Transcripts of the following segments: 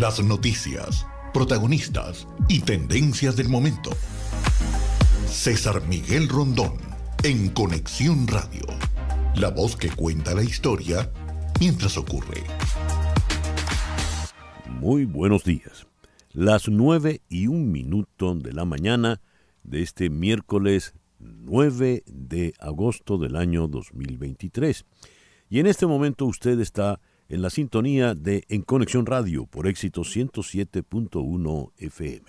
Las noticias, protagonistas y tendencias del momento. César Miguel Rondón, en Conexión Radio. La voz que cuenta la historia mientras ocurre. Muy buenos días. Las 9 y un minuto de la mañana de este miércoles 9 de agosto del año 2023. Y en este momento usted está en la sintonía de En Conexión Radio por éxito 107.1 FM.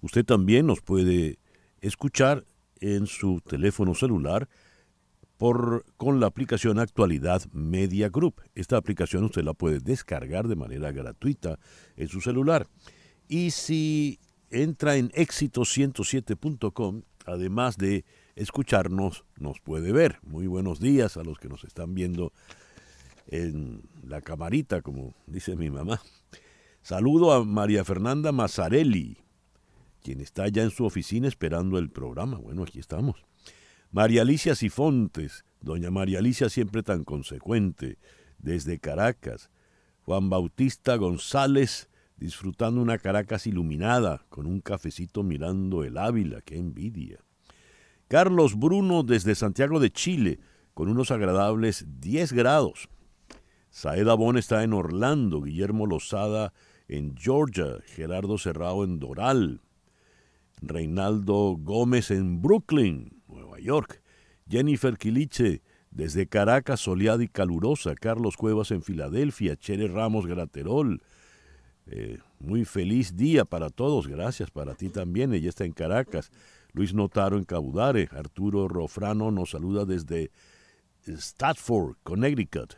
Usted también nos puede escuchar en su teléfono celular por, con la aplicación Actualidad Media Group. Esta aplicación usted la puede descargar de manera gratuita en su celular. Y si entra en éxito107.com, además de escucharnos, nos puede ver. Muy buenos días a los que nos están viendo en la camarita, como dice mi mamá. Saludo a María Fernanda Mazzarelli, quien está ya en su oficina esperando el programa. Bueno, aquí estamos. María Alicia Sifontes, doña María Alicia siempre tan consecuente, desde Caracas. Juan Bautista González, disfrutando una Caracas iluminada, con un cafecito mirando el Ávila, qué envidia. Carlos Bruno desde Santiago de Chile, con unos agradables 10 grados. Saeda Bon está en Orlando, Guillermo Lozada en Georgia, Gerardo Serrao en Doral, Reinaldo Gómez en Brooklyn, Nueva York, Jennifer Quiliche desde Caracas, soleada y calurosa, Carlos Cuevas en Filadelfia, Chere Ramos Graterol. Eh, muy feliz día para todos, gracias para ti también, ella está en Caracas. Luis Notaro en Cabudare, Arturo Rofrano nos saluda desde Stratford, Connecticut,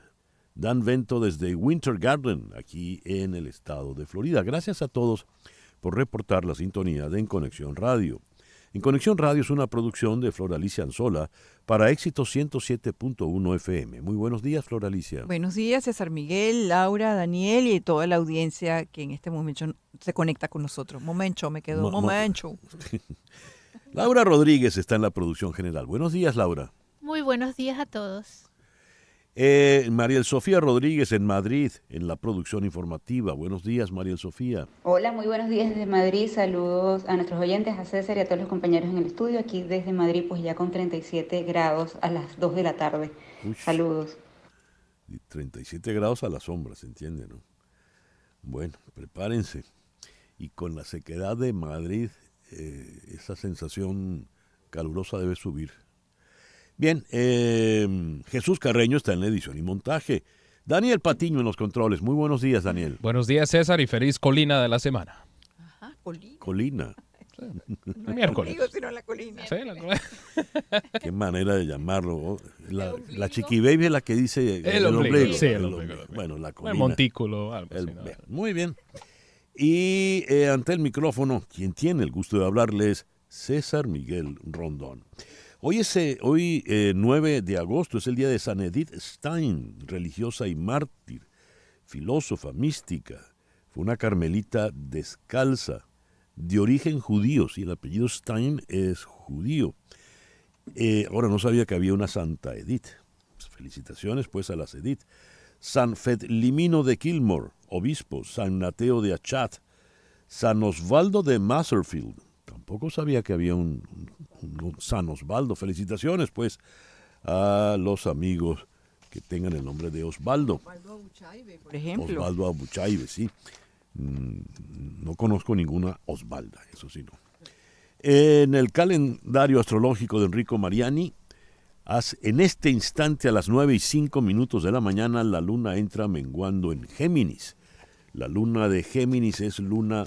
dan vento desde Winter Garden, aquí en el estado de Florida. Gracias a todos por reportar la sintonía de En Conexión Radio. En Conexión Radio es una producción de Alicia Anzola para Éxito 107.1 FM. Muy buenos días, Alicia. Buenos días, César Miguel, Laura, Daniel y toda la audiencia que en este momento se conecta con nosotros. Momento, me quedo. momento. Laura Rodríguez está en la producción general. Buenos días, Laura. Muy buenos días a todos. Eh, Mariel Sofía Rodríguez en Madrid, en la producción informativa. Buenos días, Mariel Sofía. Hola, muy buenos días desde Madrid. Saludos a nuestros oyentes, a César y a todos los compañeros en el estudio. Aquí desde Madrid, pues ya con 37 grados a las 2 de la tarde. Saludos. 37 grados a la sombra, se entiende, ¿no? Bueno, prepárense. Y con la sequedad de Madrid, eh, esa sensación calurosa debe subir. Bien, em, Jesús Carreño está en la edición y montaje. Daniel Patiño en los controles. Muy buenos días, Daniel. Buenos días, César, y feliz colina de la semana. Ajá, colina. Colina. No miércoles. Digo, sino la colina. Sí, la colina. Qué manera de llamarlo. La, chiqui baby es la que dice el, Sí, el, Bueno, la colina. El montículo, Muy bien. Y eh, ante el micrófono, quien tiene el gusto de hablarles, César Miguel Rondón. Hoy, eh, hoy 9 eh, de agosto es el día de San Edith Stein, religiosa y mártir, filósofa, mística. Fue una carmelita descalza, de origen judío, Si el apellido Stein es judío. Eh, ahora no sabía que había una Santa Edith. Pues, felicitaciones pues a las Edith. San Fedlimino de Kilmore, obispo, San Mateo de Achat, San Osvaldo de Maserfield, poco sabía que había un, San Osvaldo. Felicitaciones, pues, a los amigos que tengan el nombre de Osvaldo. Osvaldo Abuchaibe, por ejemplo. Osvaldo Abuchaibe, sí. Mm, no conozco ninguna Osvalda, eso sí no. En el calendario astrológico de Enrico Mariani, en este instante a las 9 y 5 minutos de la mañana, la luna entra menguando en Géminis. La luna de Géminis es luna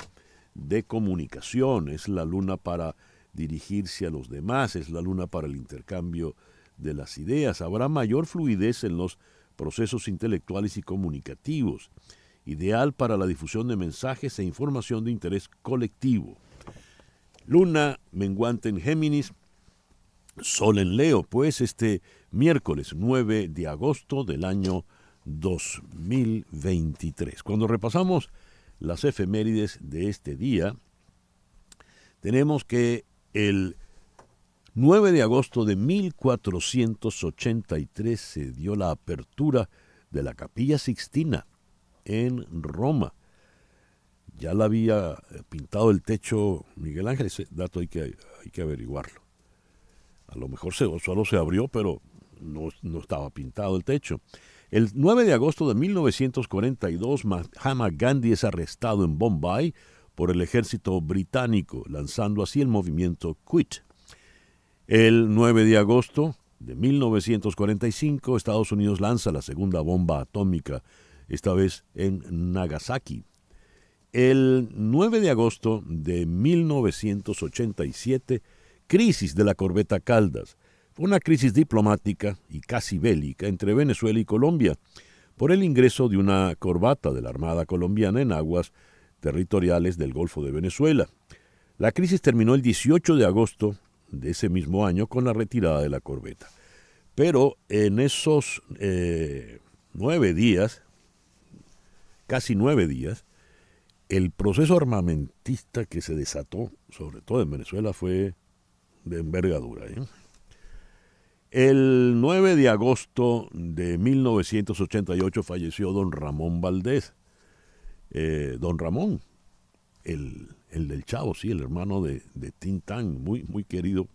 de comunicación, es la luna para dirigirse a los demás, es la luna para el intercambio de las ideas, habrá mayor fluidez en los procesos intelectuales y comunicativos, ideal para la difusión de mensajes e información de interés colectivo. Luna menguante en Géminis, Sol en Leo, pues este miércoles 9 de agosto del año 2023. Cuando repasamos las efemérides de este día, tenemos que el 9 de agosto de 1483 se dio la apertura de la Capilla Sixtina en Roma. Ya la había eh, pintado el techo Miguel Ángel, ese dato hay que, hay que averiguarlo. A lo mejor solo se abrió, pero no estaba pintado el techo. El 9 de agosto de 1942, Mahatma Gandhi es arrestado en Bombay por el ejército británico, lanzando así el movimiento Quit. El 9 de agosto de 1945, Estados Unidos lanza la segunda bomba atómica, esta vez en Nagasaki. El 9 de agosto de 1987, crisis de la corbeta Caldas fue una crisis diplomática y casi bélica entre Venezuela y Colombia por el ingreso de una corbata de la Armada colombiana en aguas territoriales del Golfo de Venezuela. La crisis terminó el 18 de agosto de ese mismo año con la retirada de la corbeta. Pero en esos eh, nueve días, casi nueve días, el proceso armamentista que se desató, sobre todo en Venezuela, fue de envergadura. ¿eh? El 9 de agosto de 1988 falleció don Ramón Valdés. Eh, don Ramón, el, del Chavo, sí, el hermano de, de Tintán, muy, muy querido,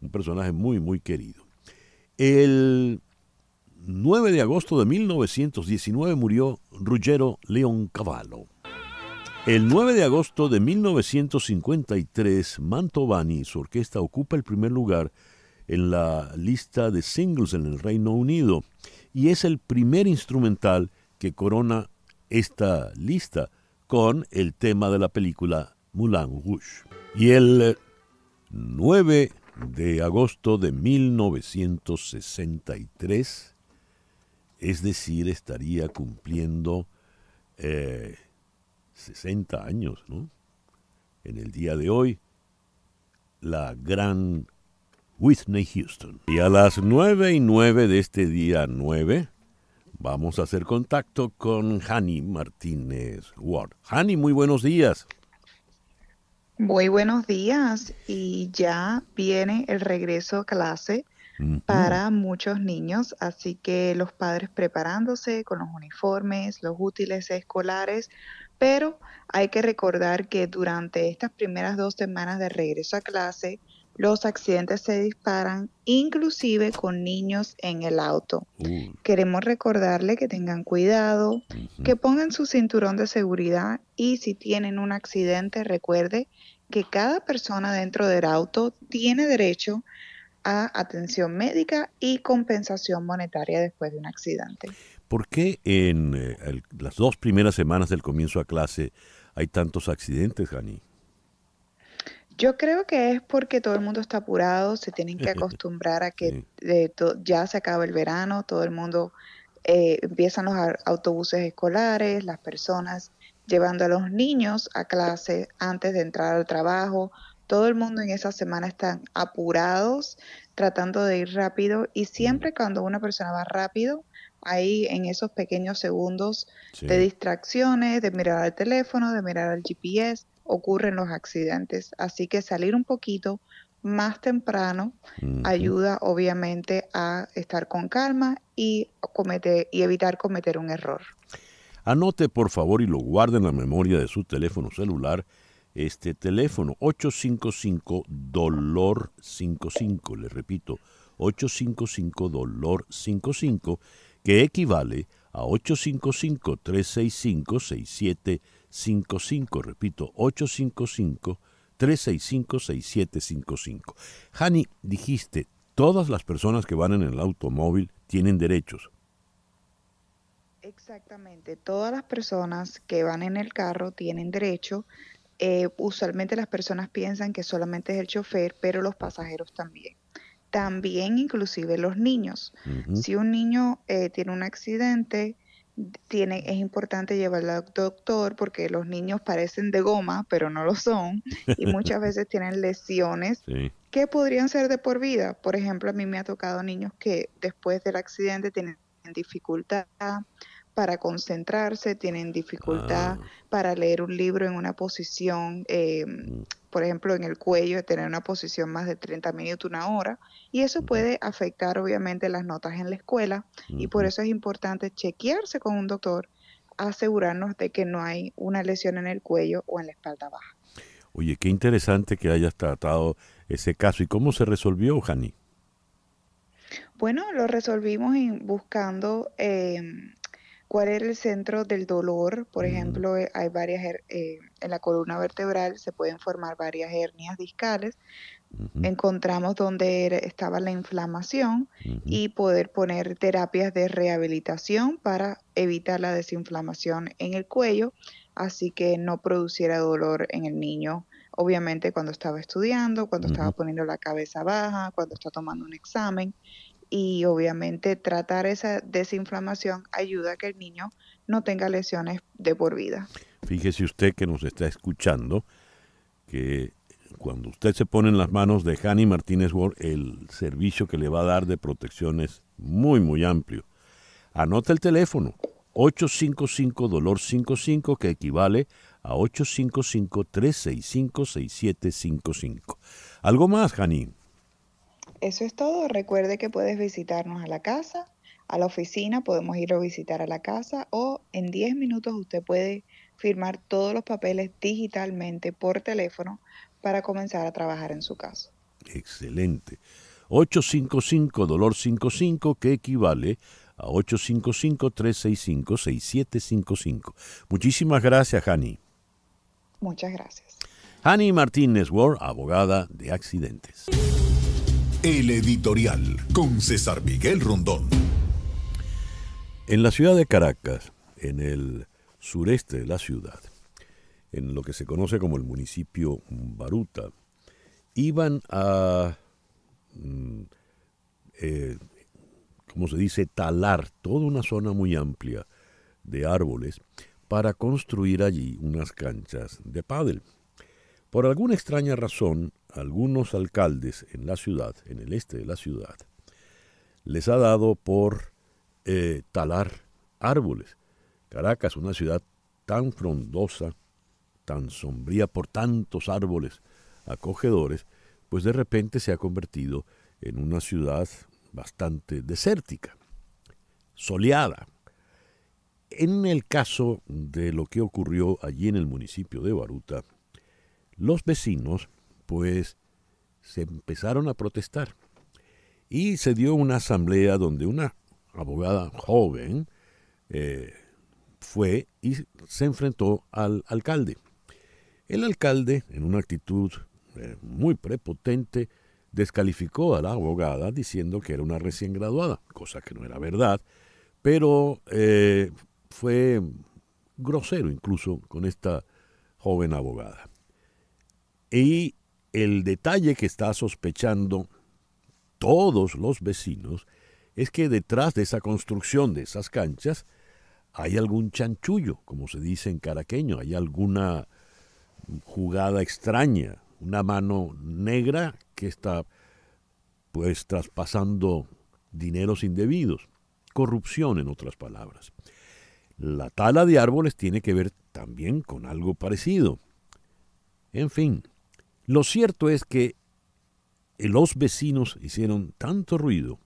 un personaje muy, muy querido. El 9 de agosto de 1919 murió Ruggero León Cavallo. El 9 de agosto de 1953, Mantovani y su orquesta ocupa el primer lugar en la lista de singles en el Reino Unido y es el primer instrumental que corona esta lista con el tema de la película Moulin Rouge. Y el 9 eh, de agosto de 1963, es decir, estaría cumpliendo 60 eh, años, ¿no? En el día de hoy, la gran Whitney Houston. Y a las nueve y nueve de este día 9 vamos a hacer contacto con Hani Martínez Ward. Hani, muy buenos días. Muy buenos días y ya viene el regreso a clase para muchos niños, así que los padres preparándose con los uniformes, los útiles escolares, pero hay que recordar que durante estas primeras dos semanas de regreso a clase, los accidentes se disparan, inclusive con niños en el auto. Queremos recordarle que tengan cuidado, que pongan su cinturón de seguridad y si tienen un accidente, recuerde que cada persona dentro del auto tiene derecho a atención médica y compensación monetaria después de un accidente. ¿Por qué en eh, las dos primeras semanas del comienzo a clase hay tantos accidentes, Jani? Yo creo que es porque todo el mundo está apurado, se tienen que acostumbrar a que ya se acaba el verano, todo el mundo eh, empiezan los autobuses escolares, las personas llevando a los niños a clase antes de entrar al trabajo. Todo el mundo en esa semana están apurados, tratando de ir rápido y siempre cuando una persona va rápido, ahí en esos pequeños segundos de distracciones, de mirar al teléfono, de mirar al GPS, ocurren los accidentes. Así que salir un poquito más temprano ayuda obviamente a estar con calma y, y evitar cometer un error. Anote por favor y lo guarde en la memoria de su teléfono celular este teléfono 855 dolor 55, le repito, 855 dolor 55 que equivale a 855 365 67 855, repito, 855-365-6755. Hani, dijiste, todas las personas que van en el automóvil tienen derechos. Exactamente, todas las personas que van en el carro tienen derecho. Eh, usualmente las personas piensan que solamente es el chofer, pero los pasajeros también también inclusive los niños. Si un niño eh, tiene un accidente, tiene, es importante llevarla al doctor porque los niños parecen de goma, pero no lo son, y muchas veces tienen lesiones que podrían ser de por vida. Por ejemplo, a mí me ha tocado niños que después del accidente tienen dificultad para concentrarse, tienen dificultad ah. para leer un libro en una posición, em, mm. por ejemplo, en el cuello, tener una posición más de 30 minutos, una hora, y eso mm. puede afectar obviamente las notas en la escuela, y por eso es importante chequearse con un doctor, asegurarnos de que no hay una lesión en el cuello o en la espalda baja. Oye, qué interesante que hayas tratado ese caso, ¿y cómo se resolvió, Jani? Bueno, lo resolvimos buscando em, cuál era el centro del dolor. Por ejemplo, eh, hay varias eh, en la columna vertebral se pueden formar varias hernias discales. Encontramos dónde estaba la inflamación y poder poner terapias de rehabilitación para evitar la desinflamación en el cuello, así que no produciera dolor en el niño. Obviamente cuando estaba estudiando, cuando estaba poniendo la cabeza baja, cuando estaba tomando un examen y obviamente tratar esa desinflamación ayuda a que el niño no tenga lesiones de por vida. Fíjese usted que nos está escuchando que cuando usted se pone en las manos de Hani Martínez Ward, el servicio que le va a dar de protección es muy, muy amplio. Anota el teléfono 855 dolor 55 que equivale a 855 365 6755. ¿Algo más, Hani? eso es todo. Recuerde que puedes visitarnos a la casa, a la oficina, podemos ir a visitar a la casa o en 10 minutos usted puede firmar todos los papeles digitalmente por teléfono para comenzar a trabajar en su caso. Excelente. 855 dolor 55 que equivale a 855 365 6755. Muchísimas gracias, Hani. Muchas gracias. Hani Martínez Ward, abogada de accidentes. El editorial con César Miguel Rondón. En la ciudad de Caracas, en el sureste de la ciudad, en lo que se conoce como el municipio Baruta, iban a, mm, eh, como se dice?, talar toda una zona muy amplia de árboles para construir allí unas canchas de pádel. Por alguna extraña razón, algunos alcaldes en la ciudad, en el este de la ciudad, les ha dado por eh, talar árboles. Caracas, una ciudad tan frondosa, tan sombría por tantos árboles acogedores, pues de repente se ha convertido en una ciudad bastante desértica, soleada. En el caso de lo que ocurrió allí en el municipio de Baruta, los vecinos pues se empezaron a protestar y se dio una asamblea donde una abogada joven eh, fue y se enfrentó al alcalde. El alcalde, en una actitud eh, muy prepotente, descalificó a la abogada diciendo que era una recién graduada, cosa que no era verdad, pero eh, fue grosero incluso con esta joven abogada. Y el detalle que está sospechando todos los vecinos es que detrás de esa construcción de esas canchas hay algún chanchullo, como se dice en caraqueño, hay alguna jugada extraña, una mano negra que está pues traspasando dineros indebidos, corrupción en otras palabras. La tala de árboles tiene que ver también con algo parecido. En fin, lo cierto es que los vecinos hicieron tanto ruido,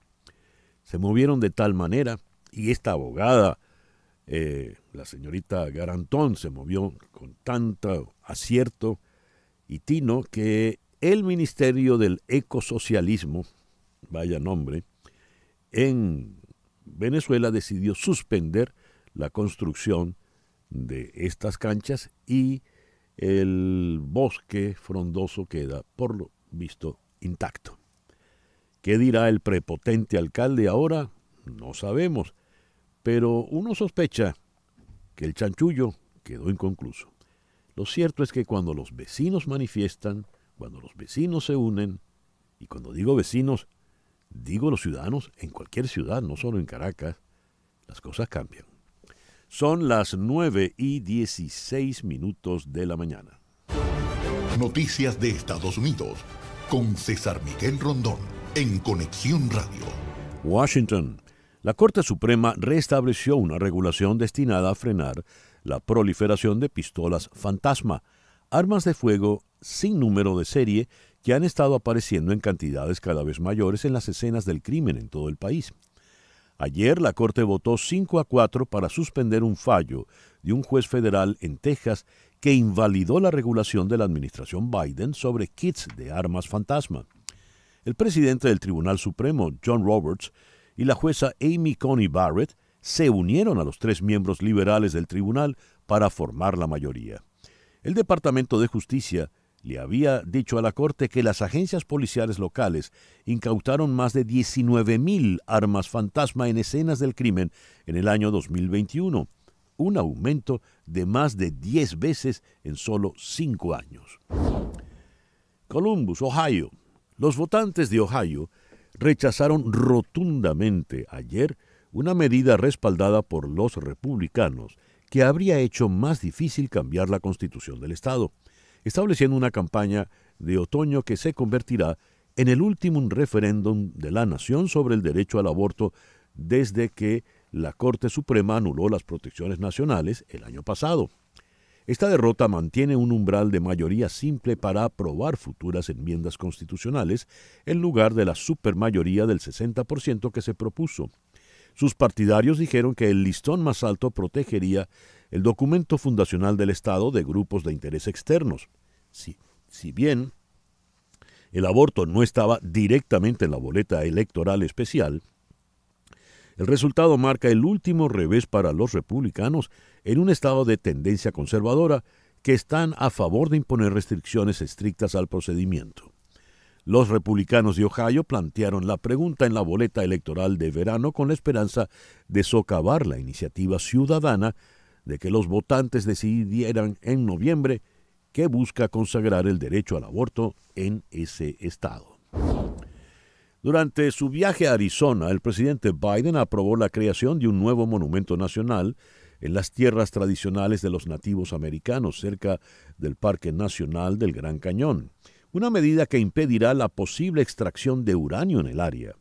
se movieron de tal manera, y esta abogada, eh, la señorita Garantón, se movió con tanto acierto y tino que el Ministerio del Ecosocialismo, vaya nombre, en Venezuela decidió suspender la construcción de estas canchas y el bosque frondoso queda, por lo visto, intacto. ¿Qué dirá el prepotente alcalde ahora? No sabemos, pero uno sospecha que el chanchullo quedó inconcluso. Lo cierto es que cuando los vecinos manifiestan, cuando los vecinos se unen, y cuando digo vecinos, digo los ciudadanos en cualquier ciudad, no solo en Caracas, las cosas cambian. Son las 9 y 16 minutos de la mañana. Noticias de Estados Unidos con César Miguel Rondón en Conexión Radio. Washington. La Corte Suprema restableció una regulación destinada a frenar la proliferación de pistolas fantasma, armas de fuego sin número de serie que han estado apareciendo en cantidades cada vez mayores en las escenas del crimen en todo el país. Ayer la Corte votó 5 a 4 para suspender un fallo de un juez federal en Texas que invalidó la regulación de la administración Biden sobre kits de armas fantasma. El presidente del Tribunal Supremo, John Roberts, y la jueza Amy Coney Barrett se unieron a los tres miembros liberales del tribunal para formar la mayoría. El Departamento de Justicia le había dicho a la corte que las agencias policiales locales incautaron más de 19.000 armas fantasma en escenas del crimen en el año 2021, un aumento de más de 10 veces en solo 5 años. Columbus, Ohio. Los votantes de Ohio rechazaron rotundamente ayer una medida respaldada por los republicanos que habría hecho más difícil cambiar la constitución del Estado estableciendo una campaña de otoño que se convertirá en el último referéndum de la nación sobre el derecho al aborto desde que la Corte Suprema anuló las protecciones nacionales el año pasado. Esta derrota mantiene un umbral de mayoría simple para aprobar futuras enmiendas constitucionales en lugar de la supermayoría del 60% que se propuso. Sus partidarios dijeron que el listón más alto protegería el documento fundacional del Estado de grupos de interés externos. Si, si bien el aborto no estaba directamente en la boleta electoral especial, el resultado marca el último revés para los republicanos en un estado de tendencia conservadora que están a favor de imponer restricciones estrictas al procedimiento. Los republicanos de Ohio plantearon la pregunta en la boleta electoral de verano con la esperanza de socavar la iniciativa ciudadana de que los votantes decidieran en noviembre que busca consagrar el derecho al aborto en ese estado. Durante su viaje a Arizona, el presidente Biden aprobó la creación de un nuevo monumento nacional en las tierras tradicionales de los nativos americanos cerca del Parque Nacional del Gran Cañón, una medida que impedirá la posible extracción de uranio en el área.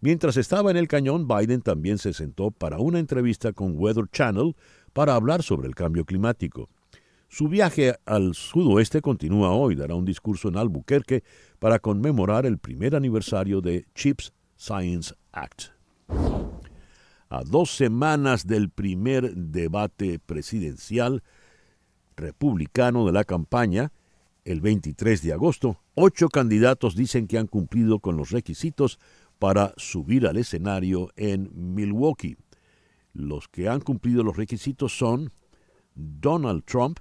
Mientras estaba en el cañón, Biden también se sentó para una entrevista con Weather Channel para hablar sobre el cambio climático. Su viaje al sudoeste continúa hoy. Dará un discurso en Albuquerque para conmemorar el primer aniversario de CHIPS Science Act. A dos semanas del primer debate presidencial republicano de la campaña, el 23 de agosto, ocho candidatos dicen que han cumplido con los requisitos para subir al escenario en Milwaukee. Los que han cumplido los requisitos son Donald Trump,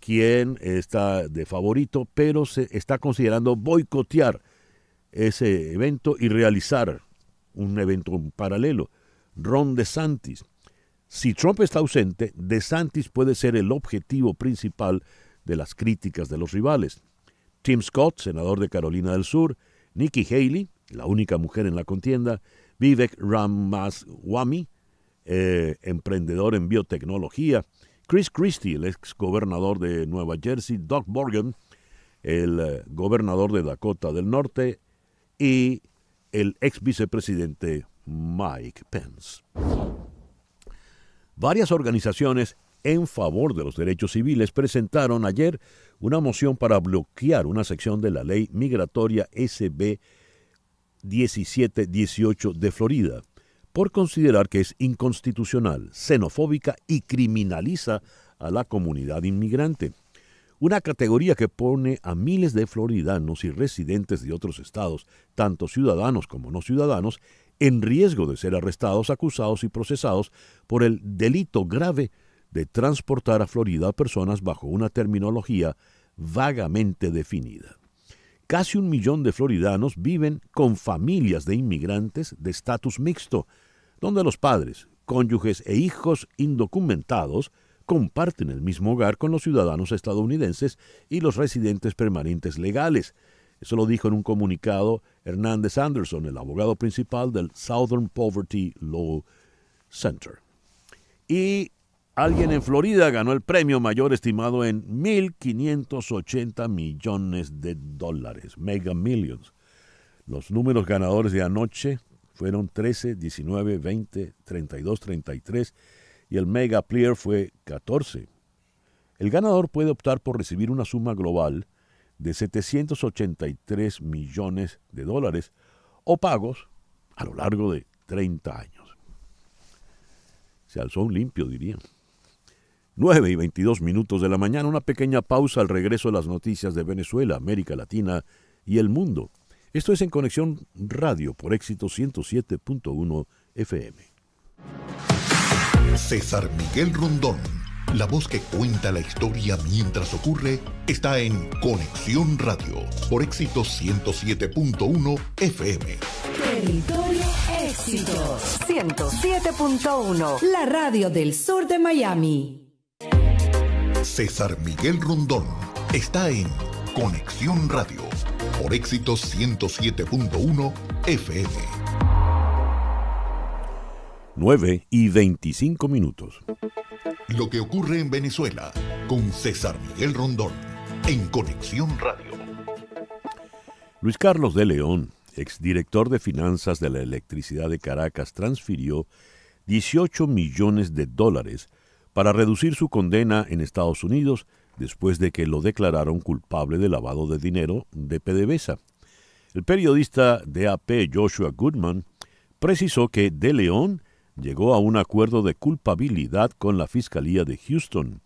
quien está de favorito, pero se está considerando boicotear ese evento y realizar un evento paralelo. Ron DeSantis. Si Trump está ausente, DeSantis puede ser el objetivo principal de las críticas de los rivales. Tim Scott, senador de Carolina del Sur, Nikki Haley, la única mujer en la contienda, Vivek Ramaswamy, eh, emprendedor en biotecnología, Chris Christie, el ex gobernador de Nueva Jersey, Doug Morgan, el eh, gobernador de Dakota del Norte y el ex vicepresidente Mike Pence. Varias organizaciones en favor de los derechos civiles presentaron ayer una moción para bloquear una sección de la ley migratoria SB 1718 de Florida por considerar que es inconstitucional, xenofóbica y criminaliza a la comunidad inmigrante. Una categoría que pone a miles de floridanos y residentes de otros estados, tanto ciudadanos como no ciudadanos, en riesgo de ser arrestados, acusados y procesados por el delito grave de transportar a Florida a personas bajo una terminología vagamente definida. Casi un millón de floridanos viven con familias de inmigrantes de estatus mixto, donde los padres, cónyuges e hijos indocumentados comparten el mismo hogar con los ciudadanos estadounidenses y los residentes permanentes legales. Eso lo dijo en un comunicado Hernández Anderson, el abogado principal del Southern Poverty Law Center. Y alguien en Florida ganó el premio mayor estimado en 1.580 millones de dólares, mega millions. Los números ganadores de anoche fueron 13, 19, 20, 32, 33 y el Mega Player fue 14. El ganador puede optar por recibir una suma global de 783 millones de dólares o pagos a lo largo de 30 años. Se alzó un limpio, dirían. 9 y 22 minutos de la mañana, una pequeña pausa al regreso de las noticias de Venezuela, América Latina y el mundo. Esto es en Conexión Radio por éxito 107.1 FM. César Miguel Rondón, la voz que cuenta la historia mientras ocurre, está en Conexión Radio por éxito 107.1 FM. Territorio Éxito 107.1, la radio del sur de Miami. César Miguel Rondón está en Conexión Radio por éxito 107.1 FM. 9 y 25 minutos. Lo que ocurre en Venezuela con César Miguel Rondón en Conexión Radio. Luis Carlos de León, exdirector de finanzas de la Electricidad de Caracas, transfirió 18 millones de dólares para reducir su condena en Estados Unidos después de que lo declararon culpable de lavado de dinero de PDVSA. El periodista de AP Joshua Goodman precisó que De León llegó a un acuerdo de culpabilidad con la Fiscalía de Houston.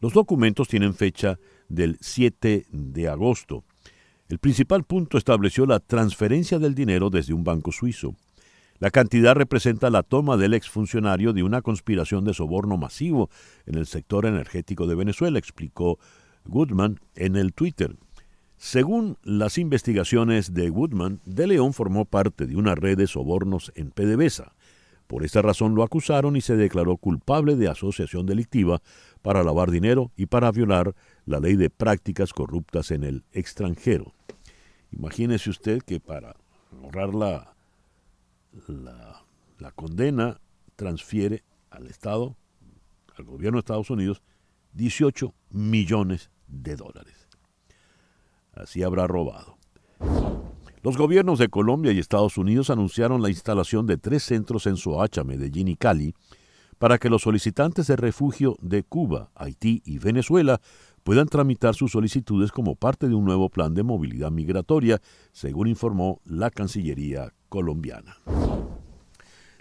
Los documentos tienen fecha del 7 de agosto. El principal punto estableció la transferencia del dinero desde un banco suizo. La cantidad representa la toma del exfuncionario de una conspiración de soborno masivo en el sector energético de Venezuela, explicó Goodman en el Twitter. Según las investigaciones de Goodman, De León formó parte de una red de sobornos en PDVSA. Por esta razón lo acusaron y se declaró culpable de asociación delictiva para lavar dinero y para violar la ley de prácticas corruptas en el extranjero. Imagínese usted que para ahorrar la, la, condena transfiere al Estado, al gobierno de Estados Unidos, 18 millones de dólares. Así habrá robado. Los gobiernos de Colombia y Estados Unidos anunciaron la instalación de tres centros en Soacha, Medellín y Cali para que los solicitantes de refugio de Cuba, Haití y Venezuela puedan tramitar sus solicitudes como parte de un nuevo plan de movilidad migratoria, según informó la Cancillería colombiana.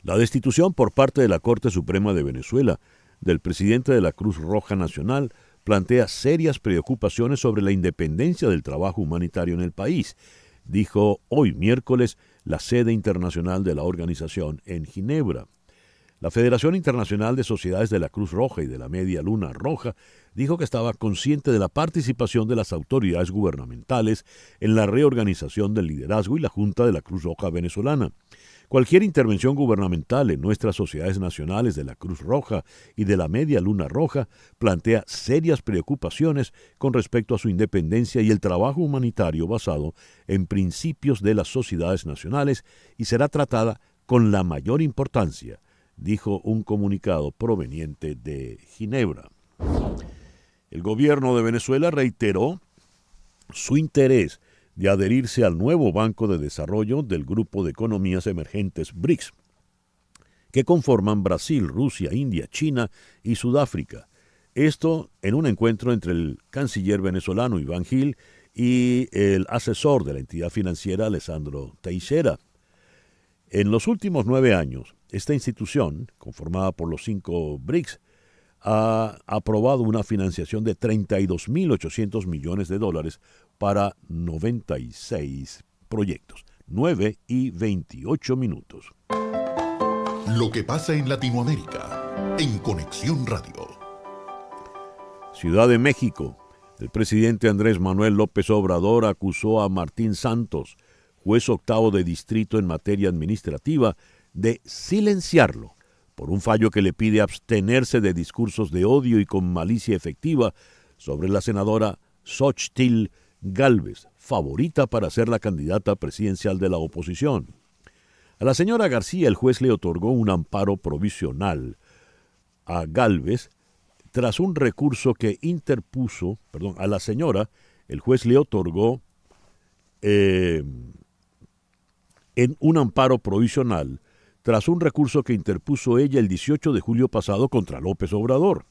La destitución por parte de la Corte Suprema de Venezuela del presidente de la Cruz Roja Nacional plantea serias preocupaciones sobre la independencia del trabajo humanitario en el país, dijo hoy miércoles la sede internacional de la organización en Ginebra. La Federación Internacional de Sociedades de la Cruz Roja y de la Media Luna Roja dijo que estaba consciente de la participación de las autoridades gubernamentales en la reorganización del liderazgo y la Junta de la Cruz Roja venezolana. Cualquier intervención gubernamental en nuestras sociedades nacionales de la Cruz Roja y de la Media Luna Roja plantea serias preocupaciones con respecto a su independencia y el trabajo humanitario basado en principios de las sociedades nacionales y será tratada con la mayor importancia, dijo un comunicado proveniente de Ginebra. El gobierno de Venezuela reiteró su interés de adherirse al nuevo Banco de Desarrollo del Grupo de Economías Emergentes BRICS, que conforman Brasil, Rusia, India, China y Sudáfrica. Esto en un encuentro entre el canciller venezolano Iván Gil y el asesor de la entidad financiera Alessandro Teixeira. En los últimos nueve años, esta institución, conformada por los cinco BRICS, ha aprobado una financiación de 32.800 millones de dólares para 96 proyectos. 9 y 28 minutos. Lo que pasa en Latinoamérica, en Conexión Radio. Ciudad de México. El presidente Andrés Manuel López Obrador acusó a Martín Santos, juez octavo de distrito en materia administrativa, de silenciarlo por un fallo que le pide abstenerse de discursos de odio y con malicia efectiva sobre la senadora Xochitl Galvez, favorita para ser la candidata presidencial de la oposición. A la señora García el juez le otorgó un amparo provisional a Galvez tras un recurso que interpuso, perdón, a la señora el juez le otorgó eh, en un amparo provisional tras un recurso que interpuso ella el 18 de julio pasado contra López Obrador.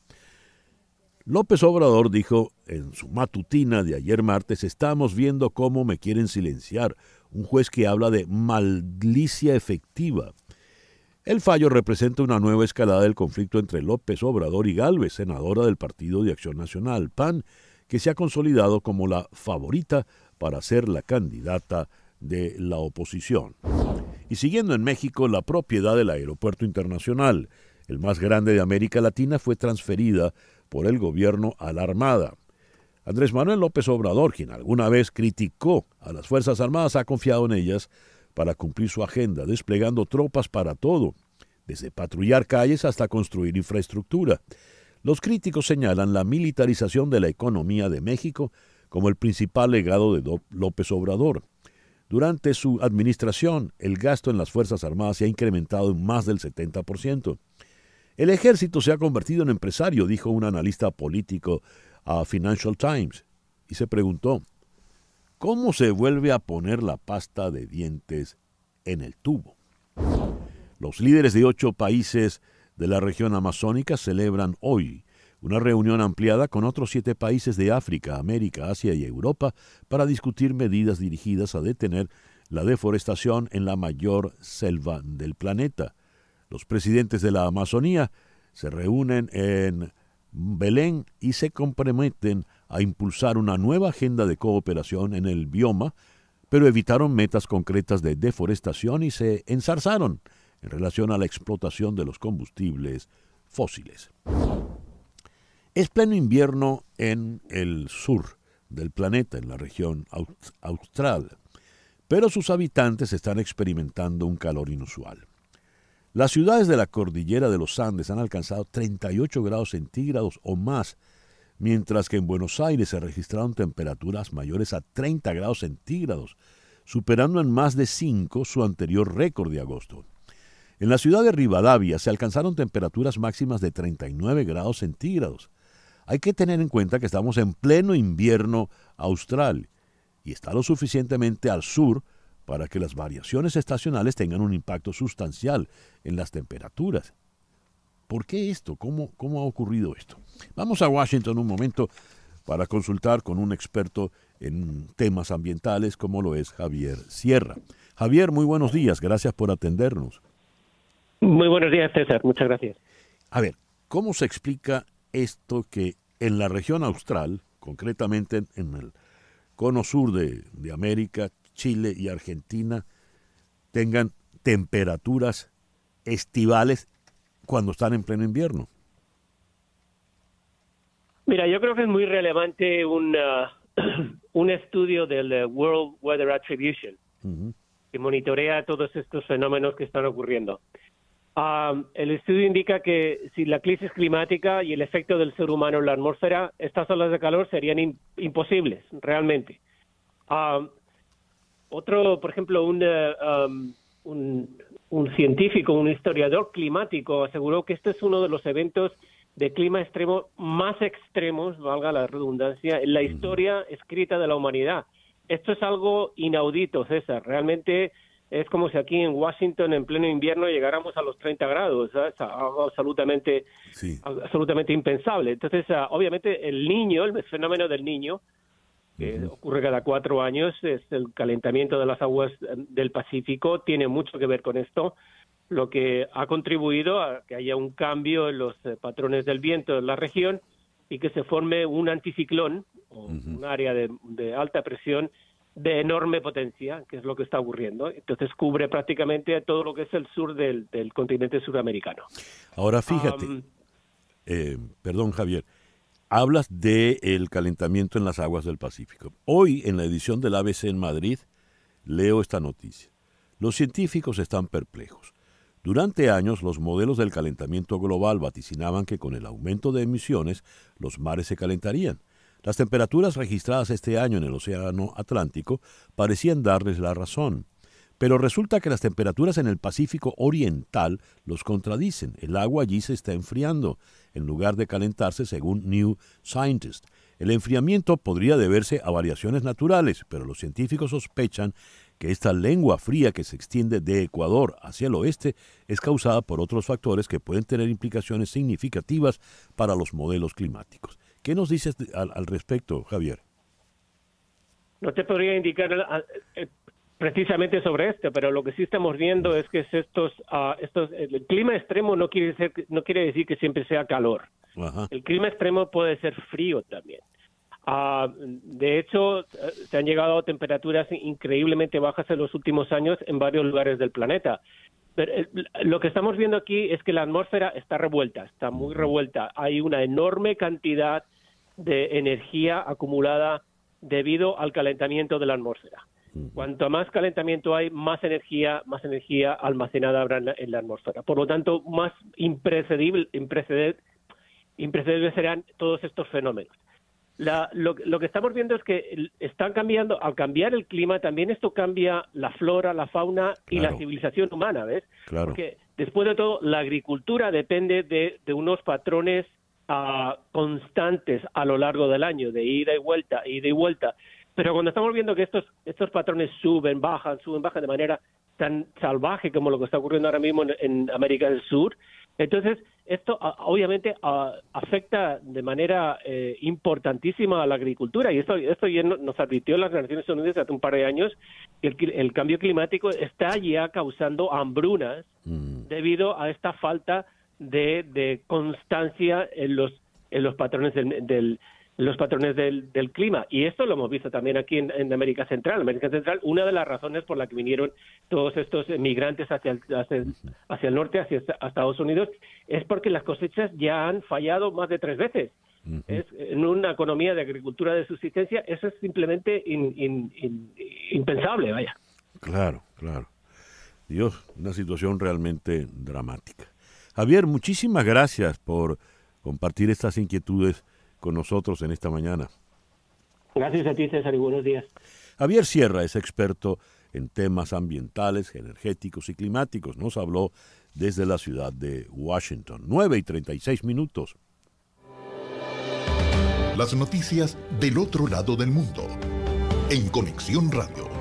López Obrador dijo en su matutina de ayer martes, estamos viendo cómo me quieren silenciar, un juez que habla de maldicia efectiva. El fallo representa una nueva escalada del conflicto entre López Obrador y Galvez, senadora del Partido de Acción Nacional, PAN, que se ha consolidado como la favorita para ser la candidata de la oposición y siguiendo en México la propiedad del Aeropuerto Internacional, el más grande de América Latina, fue transferida por el gobierno a la Armada. Andrés Manuel López Obrador, quien alguna vez criticó a las Fuerzas Armadas, ha confiado en ellas para cumplir su agenda, desplegando tropas para todo, desde patrullar calles hasta construir infraestructura. Los críticos señalan la militarización de la economía de México como el principal legado de López Obrador. Durante su administración, el gasto en las Fuerzas Armadas se ha incrementado en más del 70%. El ejército se ha convertido en empresario, dijo un analista político a Financial Times, y se preguntó, ¿cómo se vuelve a poner la pasta de dientes en el tubo? Los líderes de ocho países de la región amazónica celebran hoy una reunión ampliada con otros siete países de África, América, Asia y Europa para discutir medidas dirigidas a detener la deforestación en la mayor selva del planeta. Los presidentes de la Amazonía se reúnen en Belén y se comprometen a impulsar una nueva agenda de cooperación en el bioma, pero evitaron metas concretas de deforestación y se ensarzaron en relación a la explotación de los combustibles fósiles. Es pleno invierno en el sur del planeta, en la región austral, pero sus habitantes están experimentando un calor inusual. Las ciudades de la cordillera de los Andes han alcanzado 38 grados centígrados o más, mientras que en Buenos Aires se registraron temperaturas mayores a 30 grados centígrados, superando en más de 5 su anterior récord de agosto. En la ciudad de Rivadavia se alcanzaron temperaturas máximas de 39 grados centígrados, hay que tener en cuenta que estamos en pleno invierno austral y está lo suficientemente al sur para que las variaciones estacionales tengan un impacto sustancial en las temperaturas. ¿Por qué esto? ¿Cómo, ha ocurrido esto? Vamos a Washington un momento para consultar con un experto en temas ambientales como lo es Javier Sierra. Javier, muy buenos días, gracias por atendernos. Muy buenos días, César, muchas gracias. A ver, ¿cómo se explica esto que en la región austral, concretamente en el cono sur de, América, Chile y Argentina, tengan temperaturas estivales cuando están en pleno invierno? Mira, yo creo que es muy relevante un, un estudio del eh, World Weather Attribution que monitorea todos estos fenómenos que están ocurriendo el estudio indica que si la crisis climática y el efecto del ser humano en la atmósfera, estas olas de calor serían imposibles, realmente. otro, por ejemplo, un, eh, un, un, científico, un historiador climático, aseguró que este es uno de los eventos de clima extremo más extremos, valga la redundancia, en la historia escrita de la humanidad. Esto es algo inaudito, César. Realmente es como si aquí en Washington en pleno invierno llegáramos a los 30 grados, Es absolutamente absolutamente impensable. Entonces, ah, obviamente el niño, el fenómeno del niño que ocurre cada cuatro años, es el calentamiento de las aguas del Pacífico, tiene mucho que ver con esto, lo que ha contribuido a que haya un cambio en los eh, patrones del viento en la región y que se forme un anticiclón un área de alta presión de enorme potencia, que es lo que está ocurriendo. Entonces cubre prácticamente todo lo que es el sur del, continente suramericano. Ahora fíjate, eh, perdón Javier, hablas del el calentamiento en las aguas del Pacífico. Hoy en la edición del ABC en Madrid leo esta noticia. Los científicos están perplejos. Durante años los modelos del calentamiento global vaticinaban que con el aumento de emisiones los mares se calentarían las temperaturas registradas este año en el Océano Atlántico parecían darles la razón, pero resulta que las temperaturas en el Pacífico Oriental los contradicen. El agua allí se está enfriando, en lugar de calentarse según New Scientist. El enfriamiento podría deberse a variaciones naturales, pero los científicos sospechan que esta lengua fría que se extiende de Ecuador hacia el oeste es causada por otros factores que pueden tener implicaciones significativas para los modelos climáticos. ¿Qué nos dices al, respecto, Javier? No te podría indicar eh, precisamente sobre esto, pero lo que sí estamos viendo es que estos, ah, estos, el clima extremo no quiere, ser, no quiere decir que siempre sea calor. El clima extremo puede ser frío también. Ah, de hecho, eh, se han llegado a temperaturas increíblemente bajas en los últimos años en varios lugares del planeta. Pero, eh, lo que estamos viendo aquí es que la atmósfera está revuelta, está muy revuelta. Hay una enorme cantidad de energía acumulada debido al calentamiento de la atmósfera. Cuanto más calentamiento hay, más energía, más energía almacenada habrá en la, atmósfera. Por lo tanto, más impredecible, serán todos estos fenómenos. lo, que estamos viendo es que están cambiando, al cambiar el clima, también esto cambia la flora, la fauna y la civilización humana, ¿ves? Porque después de todo, la agricultura depende de unos patrones constantes a lo largo del año, de ida y vuelta, ida y vuelta. Pero cuando estamos viendo que estos, estos patrones suben, bajan, suben, bajan de manera tan salvaje como lo que está ocurriendo ahora mismo en, América del Sur, entonces esto obviamente afecta de manera eh, importantísima a la agricultura y esto, esto ya nos advirtió las Naciones Unidas hace un par de años que el, cambio climático está ya causando hambrunas mm. debido a esta falta de, constancia en los, en los patrones del, los patrones del, clima. Y esto lo hemos visto también aquí en, América Central. América Central, una de las razones por la que vinieron todos estos migrantes hacia el, hacia norte, hacia, Estados Unidos, es porque las cosechas ya han fallado más de tres veces. en una economía de agricultura de subsistencia, eso es simplemente impensable, vaya. Claro, claro. Dios, una situación realmente dramática. Javier, muchísimas gracias por compartir estas inquietudes con nosotros en esta mañana. Gracias a ti, César, y buenos días. Javier Sierra es experto en temas ambientales, energéticos y climáticos. Nos habló desde la ciudad de Washington. 9 y 36 minutos. Las noticias del otro lado del mundo. En Conexión Radio.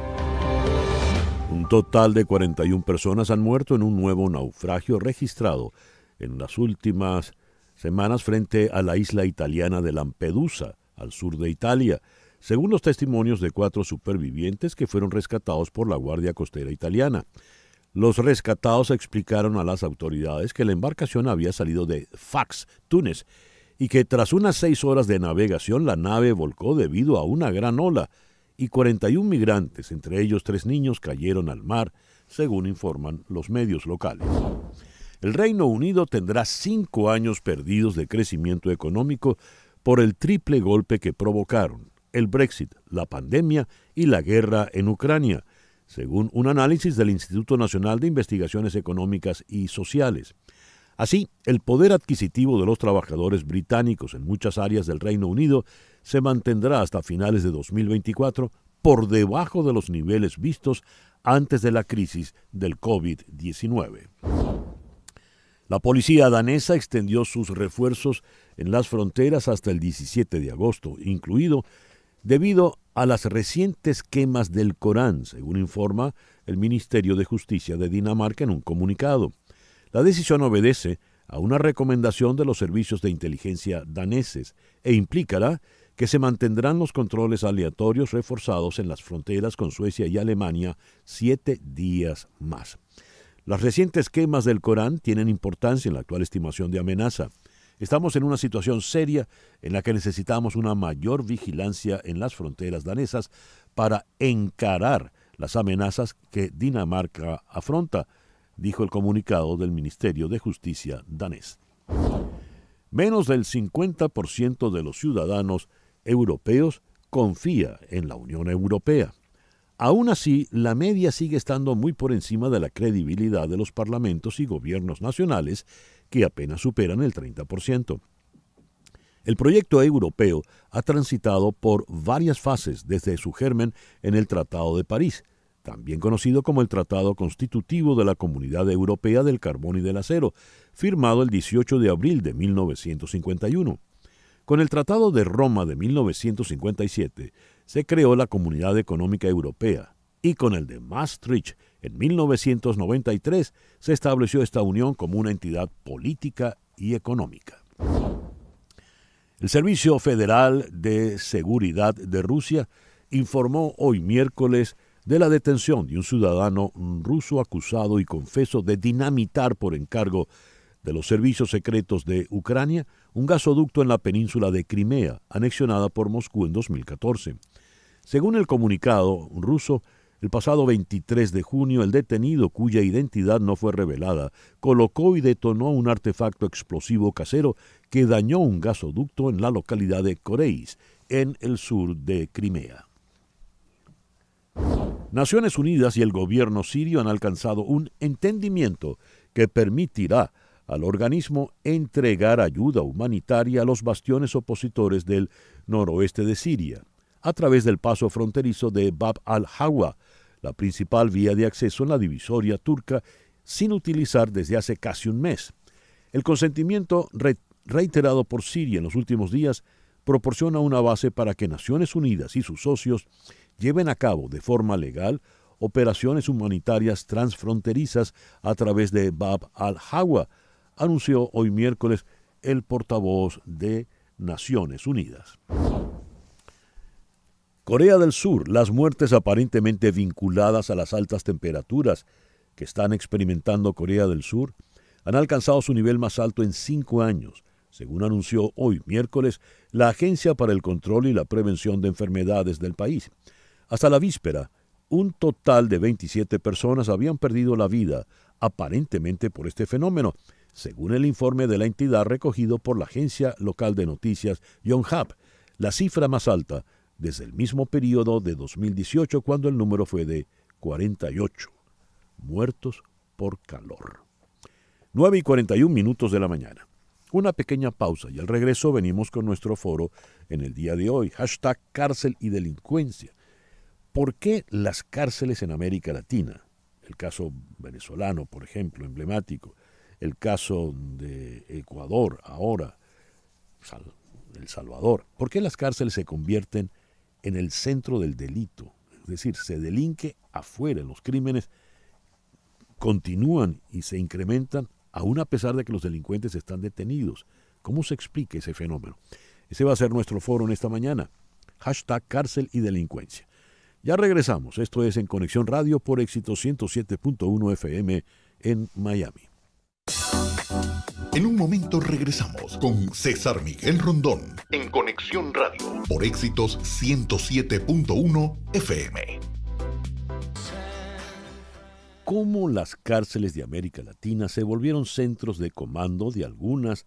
Un total de 41 personas han muerto en un nuevo naufragio registrado en las últimas semanas frente a la isla italiana de Lampedusa, al sur de Italia, según los testimonios de cuatro supervivientes que fueron rescatados por la Guardia Costera italiana. Los rescatados explicaron a las autoridades que la embarcación había salido de Fax, Túnez, y que tras unas seis horas de navegación la nave volcó debido a una gran ola y 41 migrantes, entre ellos tres niños, cayeron al mar, según informan los medios locales. El Reino Unido tendrá cinco años perdidos de crecimiento económico por el triple golpe que provocaron el Brexit, la pandemia y la guerra en Ucrania, según un análisis del Instituto Nacional de Investigaciones Económicas y Sociales. Así, el poder adquisitivo de los trabajadores británicos en muchas áreas del Reino Unido se mantendrá hasta finales de 2024 por debajo de los niveles vistos antes de la crisis del COVID-19. La policía danesa extendió sus refuerzos en las fronteras hasta el 17 de agosto, incluido debido a las recientes quemas del Corán, según informa el Ministerio de Justicia de Dinamarca en un comunicado. La decisión obedece a una recomendación de los servicios de inteligencia daneses e implicará que se mantendrán los controles aleatorios reforzados en las fronteras con Suecia y Alemania siete días más. Las recientes quemas del Corán tienen importancia en la actual estimación de amenaza. Estamos en una situación seria en la que necesitamos una mayor vigilancia en las fronteras danesas para encarar las amenazas que Dinamarca afronta, dijo el comunicado del Ministerio de Justicia danés. Menos del 50% de los ciudadanos europeos confía en la Unión Europea. Aún así, la media sigue estando muy por encima de la credibilidad de los parlamentos y gobiernos nacionales, que apenas superan el 30%. El proyecto europeo ha transitado por varias fases desde su germen en el Tratado de París, también conocido como el Tratado Constitutivo de la Comunidad Europea del Carbón y del Acero, firmado el 18 de abril de 1951. Con el Tratado de Roma de 1957 se creó la Comunidad Económica Europea y con el de Maastricht en 1993 se estableció esta unión como una entidad política y económica. El Servicio Federal de Seguridad de Rusia informó hoy miércoles de la detención de un ciudadano ruso acusado y confeso de dinamitar por encargo de los servicios secretos de Ucrania un gasoducto en la península de Crimea, anexionada por Moscú en 2014. Según el comunicado ruso, el pasado 23 de junio el detenido, cuya identidad no fue revelada, colocó y detonó un artefacto explosivo casero que dañó un gasoducto en la localidad de Koreis, en el sur de Crimea. Naciones Unidas y el gobierno sirio han alcanzado un entendimiento que permitirá al organismo entregar ayuda humanitaria a los bastiones opositores del noroeste de Siria, a través del paso fronterizo de Bab al-Hawa, la principal vía de acceso en la divisoria turca, sin utilizar desde hace casi un mes. El consentimiento reiterado por Siria en los últimos días proporciona una base para que Naciones Unidas y sus socios lleven a cabo de forma legal operaciones humanitarias transfronterizas a través de Bab al-Hawa, anunció hoy miércoles el portavoz de Naciones Unidas. Corea del Sur, las muertes aparentemente vinculadas a las altas temperaturas que están experimentando Corea del Sur han alcanzado su nivel más alto en cinco años, según anunció hoy miércoles la Agencia para el Control y la Prevención de Enfermedades del país. Hasta la víspera, un total de 27 personas habían perdido la vida, aparentemente por este fenómeno, según el informe de la entidad recogido por la agencia local de noticias Yonhap, la cifra más alta desde el mismo periodo de 2018 cuando el número fue de 48 muertos por calor. 9 y 41 minutos de la mañana. Una pequeña pausa y al regreso venimos con nuestro foro en el día de hoy, hashtag cárcel y delincuencia ¿Por qué las cárceles en América Latina? El caso venezolano, por ejemplo, emblemático. El caso de Ecuador, ahora, El Salvador. ¿Por qué las cárceles se convierten en el centro del delito? Es decir, se delinque afuera, los crímenes continúan y se incrementan aún a pesar de que los delincuentes están detenidos. ¿Cómo se explica ese fenómeno? Ese va a ser nuestro foro en esta mañana. Hashtag cárcel y delincuencia. Ya regresamos. Esto es en Conexión Radio por éxito 107.1 FM en Miami. En un momento regresamos con César Miguel Rondón en Conexión Radio por éxitos 107.1 FM. ¿Cómo las cárceles de América Latina se volvieron centros de comando de algunas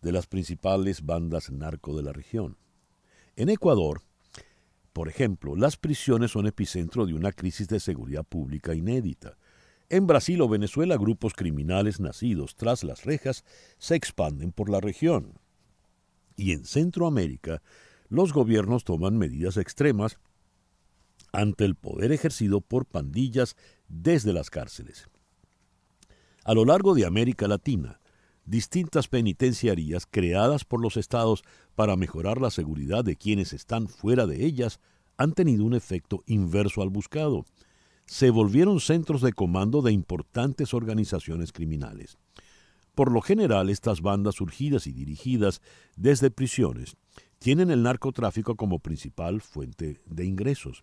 de las principales bandas narco de la región? En Ecuador, por ejemplo, las prisiones son epicentro de una crisis de seguridad pública inédita. En Brasil o Venezuela, grupos criminales nacidos tras las rejas se expanden por la región. Y en Centroamérica, los gobiernos toman medidas extremas ante el poder ejercido por pandillas desde las cárceles. A lo largo de América Latina, distintas penitenciarías creadas por los estados para mejorar la seguridad de quienes están fuera de ellas han tenido un efecto inverso al buscado. Se volvieron centros de comando de importantes organizaciones criminales. Por lo general, estas bandas surgidas y dirigidas desde prisiones tienen el narcotráfico como principal fuente de ingresos.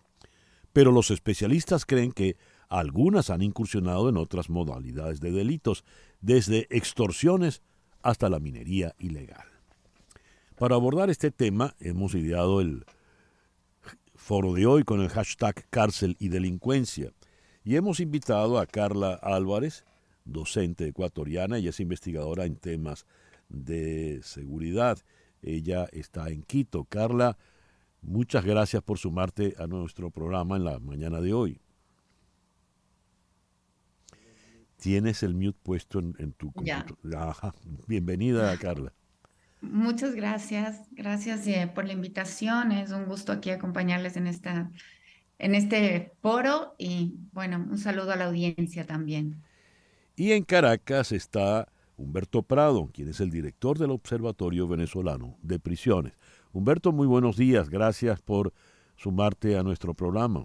Pero los especialistas creen que algunas han incursionado en otras modalidades de delitos, desde extorsiones hasta la minería ilegal. Para abordar este tema hemos ideado el foro de hoy con el hashtag cárcel y delincuencia y hemos invitado a Carla Álvarez, docente ecuatoriana y es investigadora en temas de seguridad. Ella está en Quito. Carla, muchas gracias por sumarte a nuestro programa en la mañana de hoy. Tienes el mute puesto en, tu computadora. Bienvenida, Carla. Muchas gracias, gracias eh, por la invitación. Es un gusto aquí acompañarles en, esta, en este foro y bueno, un saludo a la audiencia también. Y en Caracas está Humberto Prado, quien es el director del Observatorio Venezolano de Prisiones. Humberto, muy buenos días, gracias por sumarte a nuestro programa.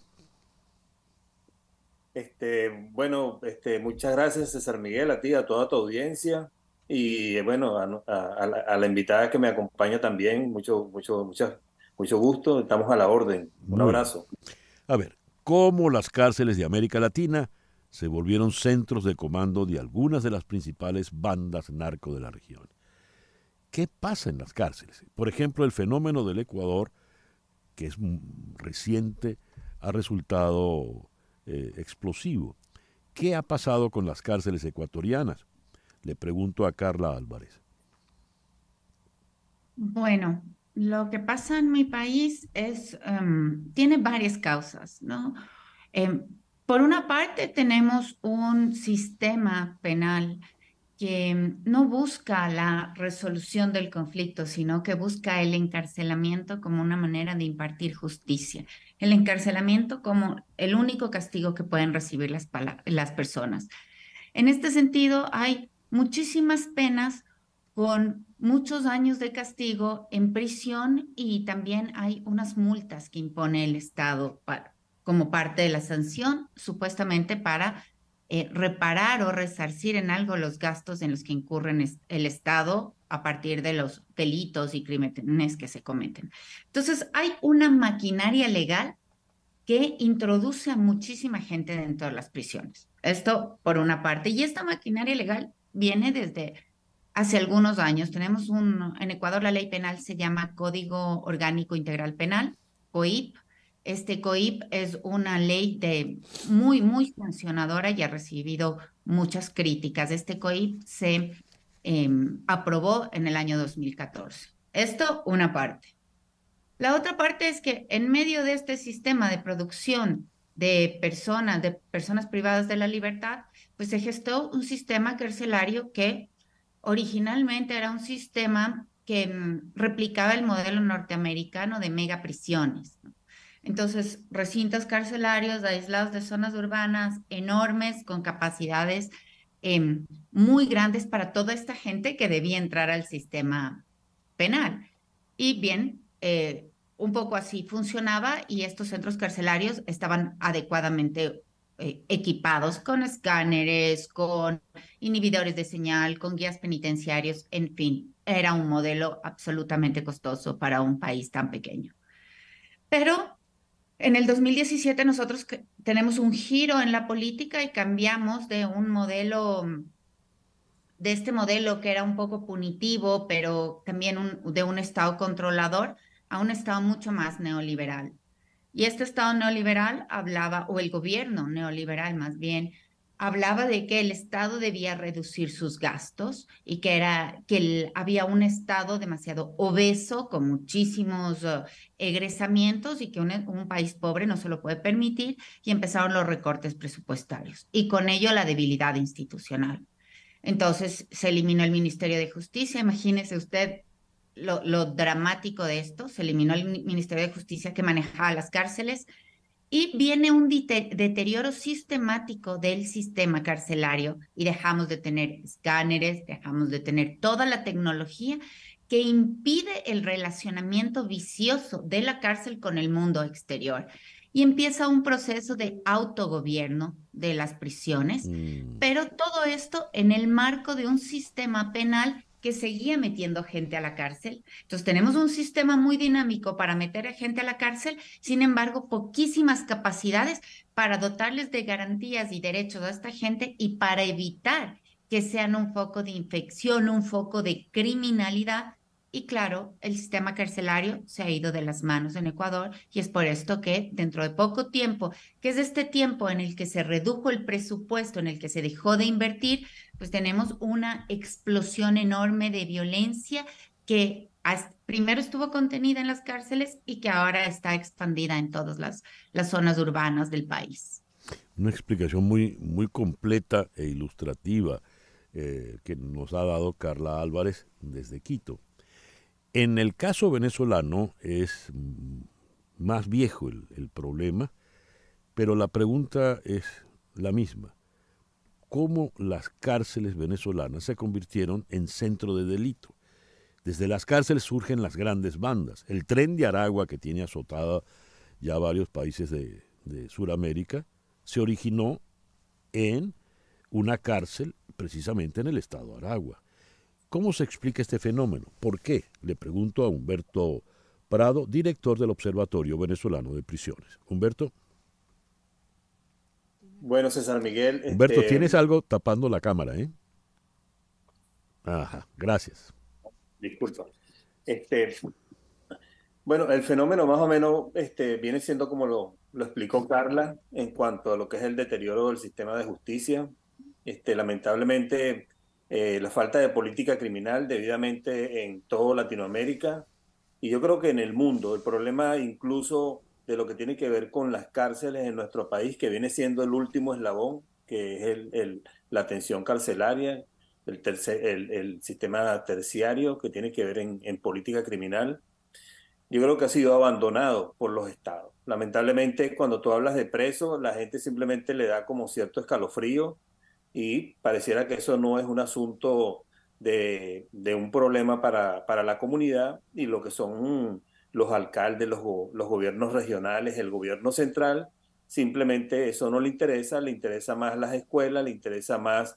Este, bueno, este, muchas gracias César Miguel, a ti, a toda tu audiencia. Y eh, bueno, a, la invitada que me acompaña también, mucho, mucho, mucho gusto, estamos a la orden. Un abrazo. A ver, ¿cómo las cárceles de América Latina se volvieron centros de comando de algunas de las principales bandas narco de la región? ¿Qué pasa en las cárceles? Por ejemplo, el fenómeno del Ecuador, que es reciente, ha resultado eh, explosivo. ¿Qué ha pasado con las cárceles ecuatorianas? Le pregunto a Carla Álvarez. Bueno, lo que pasa en mi país es, em, tiene varias causas, ¿no? Em, por una parte, tenemos un sistema penal que no busca la resolución del conflicto, sino que busca el encarcelamiento como una manera de impartir justicia. El encarcelamiento como el único castigo que pueden recibir las, las personas. En este sentido, hay muchísimas penas con muchos años de castigo en prisión y también hay unas multas que impone el Estado como parte de la sanción, supuestamente para eh, reparar o resarcir en algo los gastos en los que incurren el Estado a partir de los delitos y crímenes que se cometen. Entonces, hay una maquinaria legal que introduce a muchísima gente dentro de las prisiones. Esto por una parte. Y esta maquinaria legal viene desde hace algunos años. Tenemos un, en Ecuador la ley penal se llama Código Orgánico Integral Penal, COIP. Este COIP es una ley de muy, muy sancionadora y ha recibido muchas críticas. Este COIP se em, aprobó en el año 2014. Esto una parte. La otra parte es que en medio de este sistema de producción de personas, de personas privadas de la libertad, pues se gestó un sistema carcelario que originalmente era un sistema que mm, replicaba el modelo norteamericano de megaprisiones. prisiones Entonces, recintos carcelarios aislados de zonas urbanas enormes, con capacidades em, muy grandes para toda esta gente que debía entrar al sistema penal. Y bien, eh, un poco así funcionaba y estos centros carcelarios estaban adecuadamente eh, equipados con escáneres, con inhibidores de señal, con guías penitenciarios, en fin, era un modelo absolutamente costoso para un país tan pequeño. Pero en el 2017 nosotros tenemos un giro en la política y cambiamos de un modelo, de este modelo que era un poco punitivo, pero también de un Estado controlador, a un Estado mucho más neoliberal. Y este Estado neoliberal hablaba, o el gobierno neoliberal más bien, hablaba de que el Estado debía reducir sus gastos y que, era, que había un Estado demasiado obeso con muchísimos uh, egresamientos y que un, un país pobre no se lo puede permitir y empezaron los recortes presupuestarios y con ello la debilidad institucional. Entonces se eliminó el Ministerio de Justicia, imagínese usted lo, dramático de esto, se eliminó el Ministerio de Justicia que manejaba las cárceles y viene un deterioro sistemático del sistema carcelario y dejamos de tener escáneres, dejamos de tener toda la tecnología que impide el relacionamiento vicioso de la cárcel con el mundo exterior. Y empieza un proceso de autogobierno de las prisiones, mm. pero todo esto en el marco de un sistema penal que seguía metiendo gente a la cárcel. Entonces tenemos un sistema muy dinámico para meter a gente a la cárcel, sin embargo, poquísimas capacidades para dotarles de garantías y derechos a esta gente y para evitar que sean un foco de infección, un foco de criminalidad y claro, el sistema carcelario se ha ido de las manos en Ecuador y es por esto que dentro de poco tiempo, que es este tiempo en el que se redujo el presupuesto, en el que se dejó de invertir, pues tenemos una explosión enorme de violencia que primero estuvo contenida en las cárceles y que ahora está expandida en todas las, las zonas urbanas del país. Una explicación muy, muy completa e ilustrativa eh, que nos ha dado Carla Álvarez desde Quito. En el caso venezolano es más viejo el, problema, pero la pregunta es la misma. ¿Cómo las cárceles venezolanas se convirtieron en centro de delito? Desde las cárceles surgen las grandes bandas. El tren de Aragua, que tiene azotada ya varios países de, de Sudamérica, se originó en una cárcel precisamente en el estado de Aragua. ¿Cómo se explica este fenómeno? ¿Por qué? Le pregunto a Humberto Prado, director del Observatorio Venezolano de Prisiones. Humberto. Bueno, César Miguel. Humberto, este, tienes algo tapando la cámara, ¿eh? Ajá, gracias. Disculpa. Este, bueno, el fenómeno más o menos este, viene siendo como lo, lo explicó Carla en cuanto a lo que es el deterioro del sistema de justicia. Este, lamentablemente, eh, la falta de política criminal debidamente en toda Latinoamérica y yo creo que en el mundo. El problema incluso de lo que tiene que ver con las cárceles en nuestro país, que viene siendo el último eslabón, que es la atención carcelaria, el, sistema terciario que tiene que ver en, en, política criminal, yo creo que ha sido abandonado por los estados. Lamentablemente, cuando tú hablas de presos, la gente simplemente le da como cierto escalofrío y pareciera que eso no es un asunto de, un problema para, la comunidad y lo que son los alcaldes, los, gobiernos regionales, el gobierno central, simplemente eso no le interesa, le interesa más las escuelas, le interesa más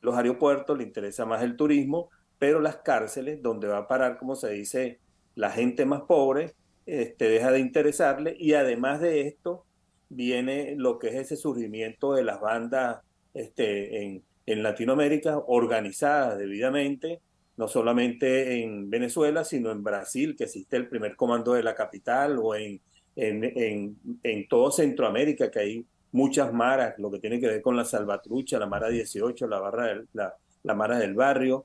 los aeropuertos, le interesa más el turismo, pero las cárceles, donde va a parar, como se dice, la gente más pobre, este, deja de interesarle y además de esto viene lo que es ese surgimiento de las bandas este, en, Latinoamérica, organizadas debidamente, no solamente en Venezuela, sino en Brasil, que existe el primer comando de la capital, o en, en, en, todo Centroamérica, que hay muchas maras, lo que tiene que ver con la salvatrucha, la mara 18, la, barra la, la mara del barrio,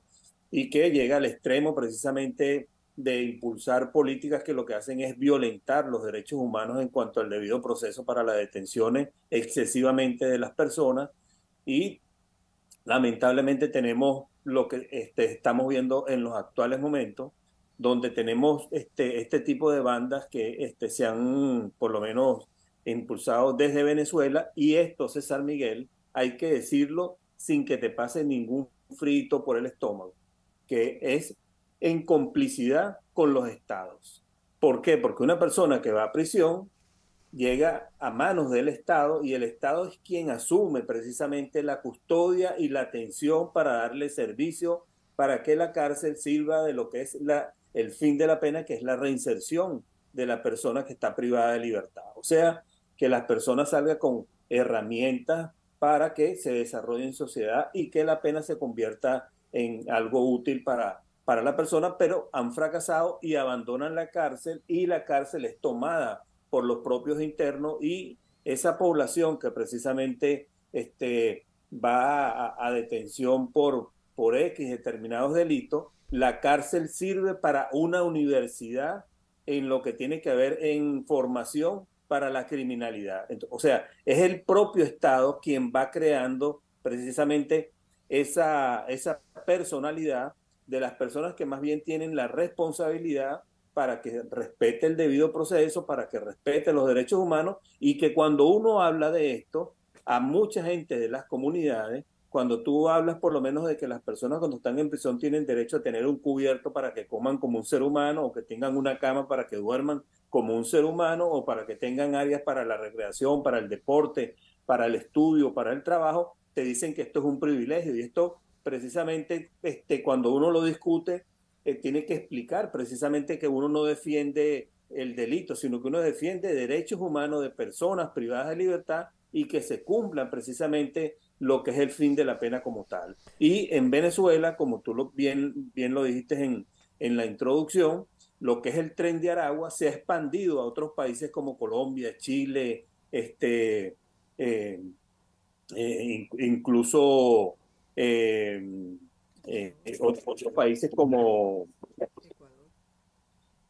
y que llega al extremo precisamente de impulsar políticas que lo que hacen es violentar los derechos humanos en cuanto al debido proceso para las detenciones excesivamente de las personas y lamentablemente tenemos lo que este, estamos viendo en los actuales momentos, donde tenemos este, este tipo de bandas que este, se han por lo menos impulsado desde Venezuela y esto, César Miguel, hay que decirlo sin que te pase ningún frito por el estómago, que es en complicidad con los estados. ¿Por qué? Porque una persona que va a prisión llega a manos del Estado y el Estado es quien asume precisamente la custodia y la atención para darle servicio para que la cárcel sirva de lo que es la, el fin de la pena, que es la reinserción de la persona que está privada de libertad. O sea, que las personas salgan con herramientas para que se desarrolle en sociedad y que la pena se convierta en algo útil para, para la persona, pero han fracasado y abandonan la cárcel y la cárcel es tomada por los propios internos y esa población que precisamente este, va a, detención por, por X determinados delitos, la cárcel sirve para una universidad en lo que tiene que ver en formación para la criminalidad. o sea, es el propio Estado quien va creando precisamente esa, esa personalidad de las personas que más bien tienen la responsabilidad para que respete el debido proceso, para que respete los derechos humanos y que cuando uno habla de esto, a mucha gente de las comunidades, cuando tú hablas por lo menos de que las personas cuando están en prisión tienen derecho a tener un cubierto para que coman como un ser humano o que tengan una cama para que duerman como un ser humano o para que tengan áreas para la recreación, para el deporte, para el estudio, para el trabajo, te dicen que esto es un privilegio y esto precisamente este, cuando uno lo discute eh, tiene que explicar precisamente que uno no defiende el delito, sino que uno defiende derechos humanos de personas privadas de libertad y que se cumplan precisamente lo que es el fin de la pena como tal. Y en Venezuela, como tú bien, bien lo dijiste en, la introducción, lo que es el tren de Aragua se ha expandido a otros países como Colombia, Chile, este, eh, eh, incluso eh, eh, otros, países como,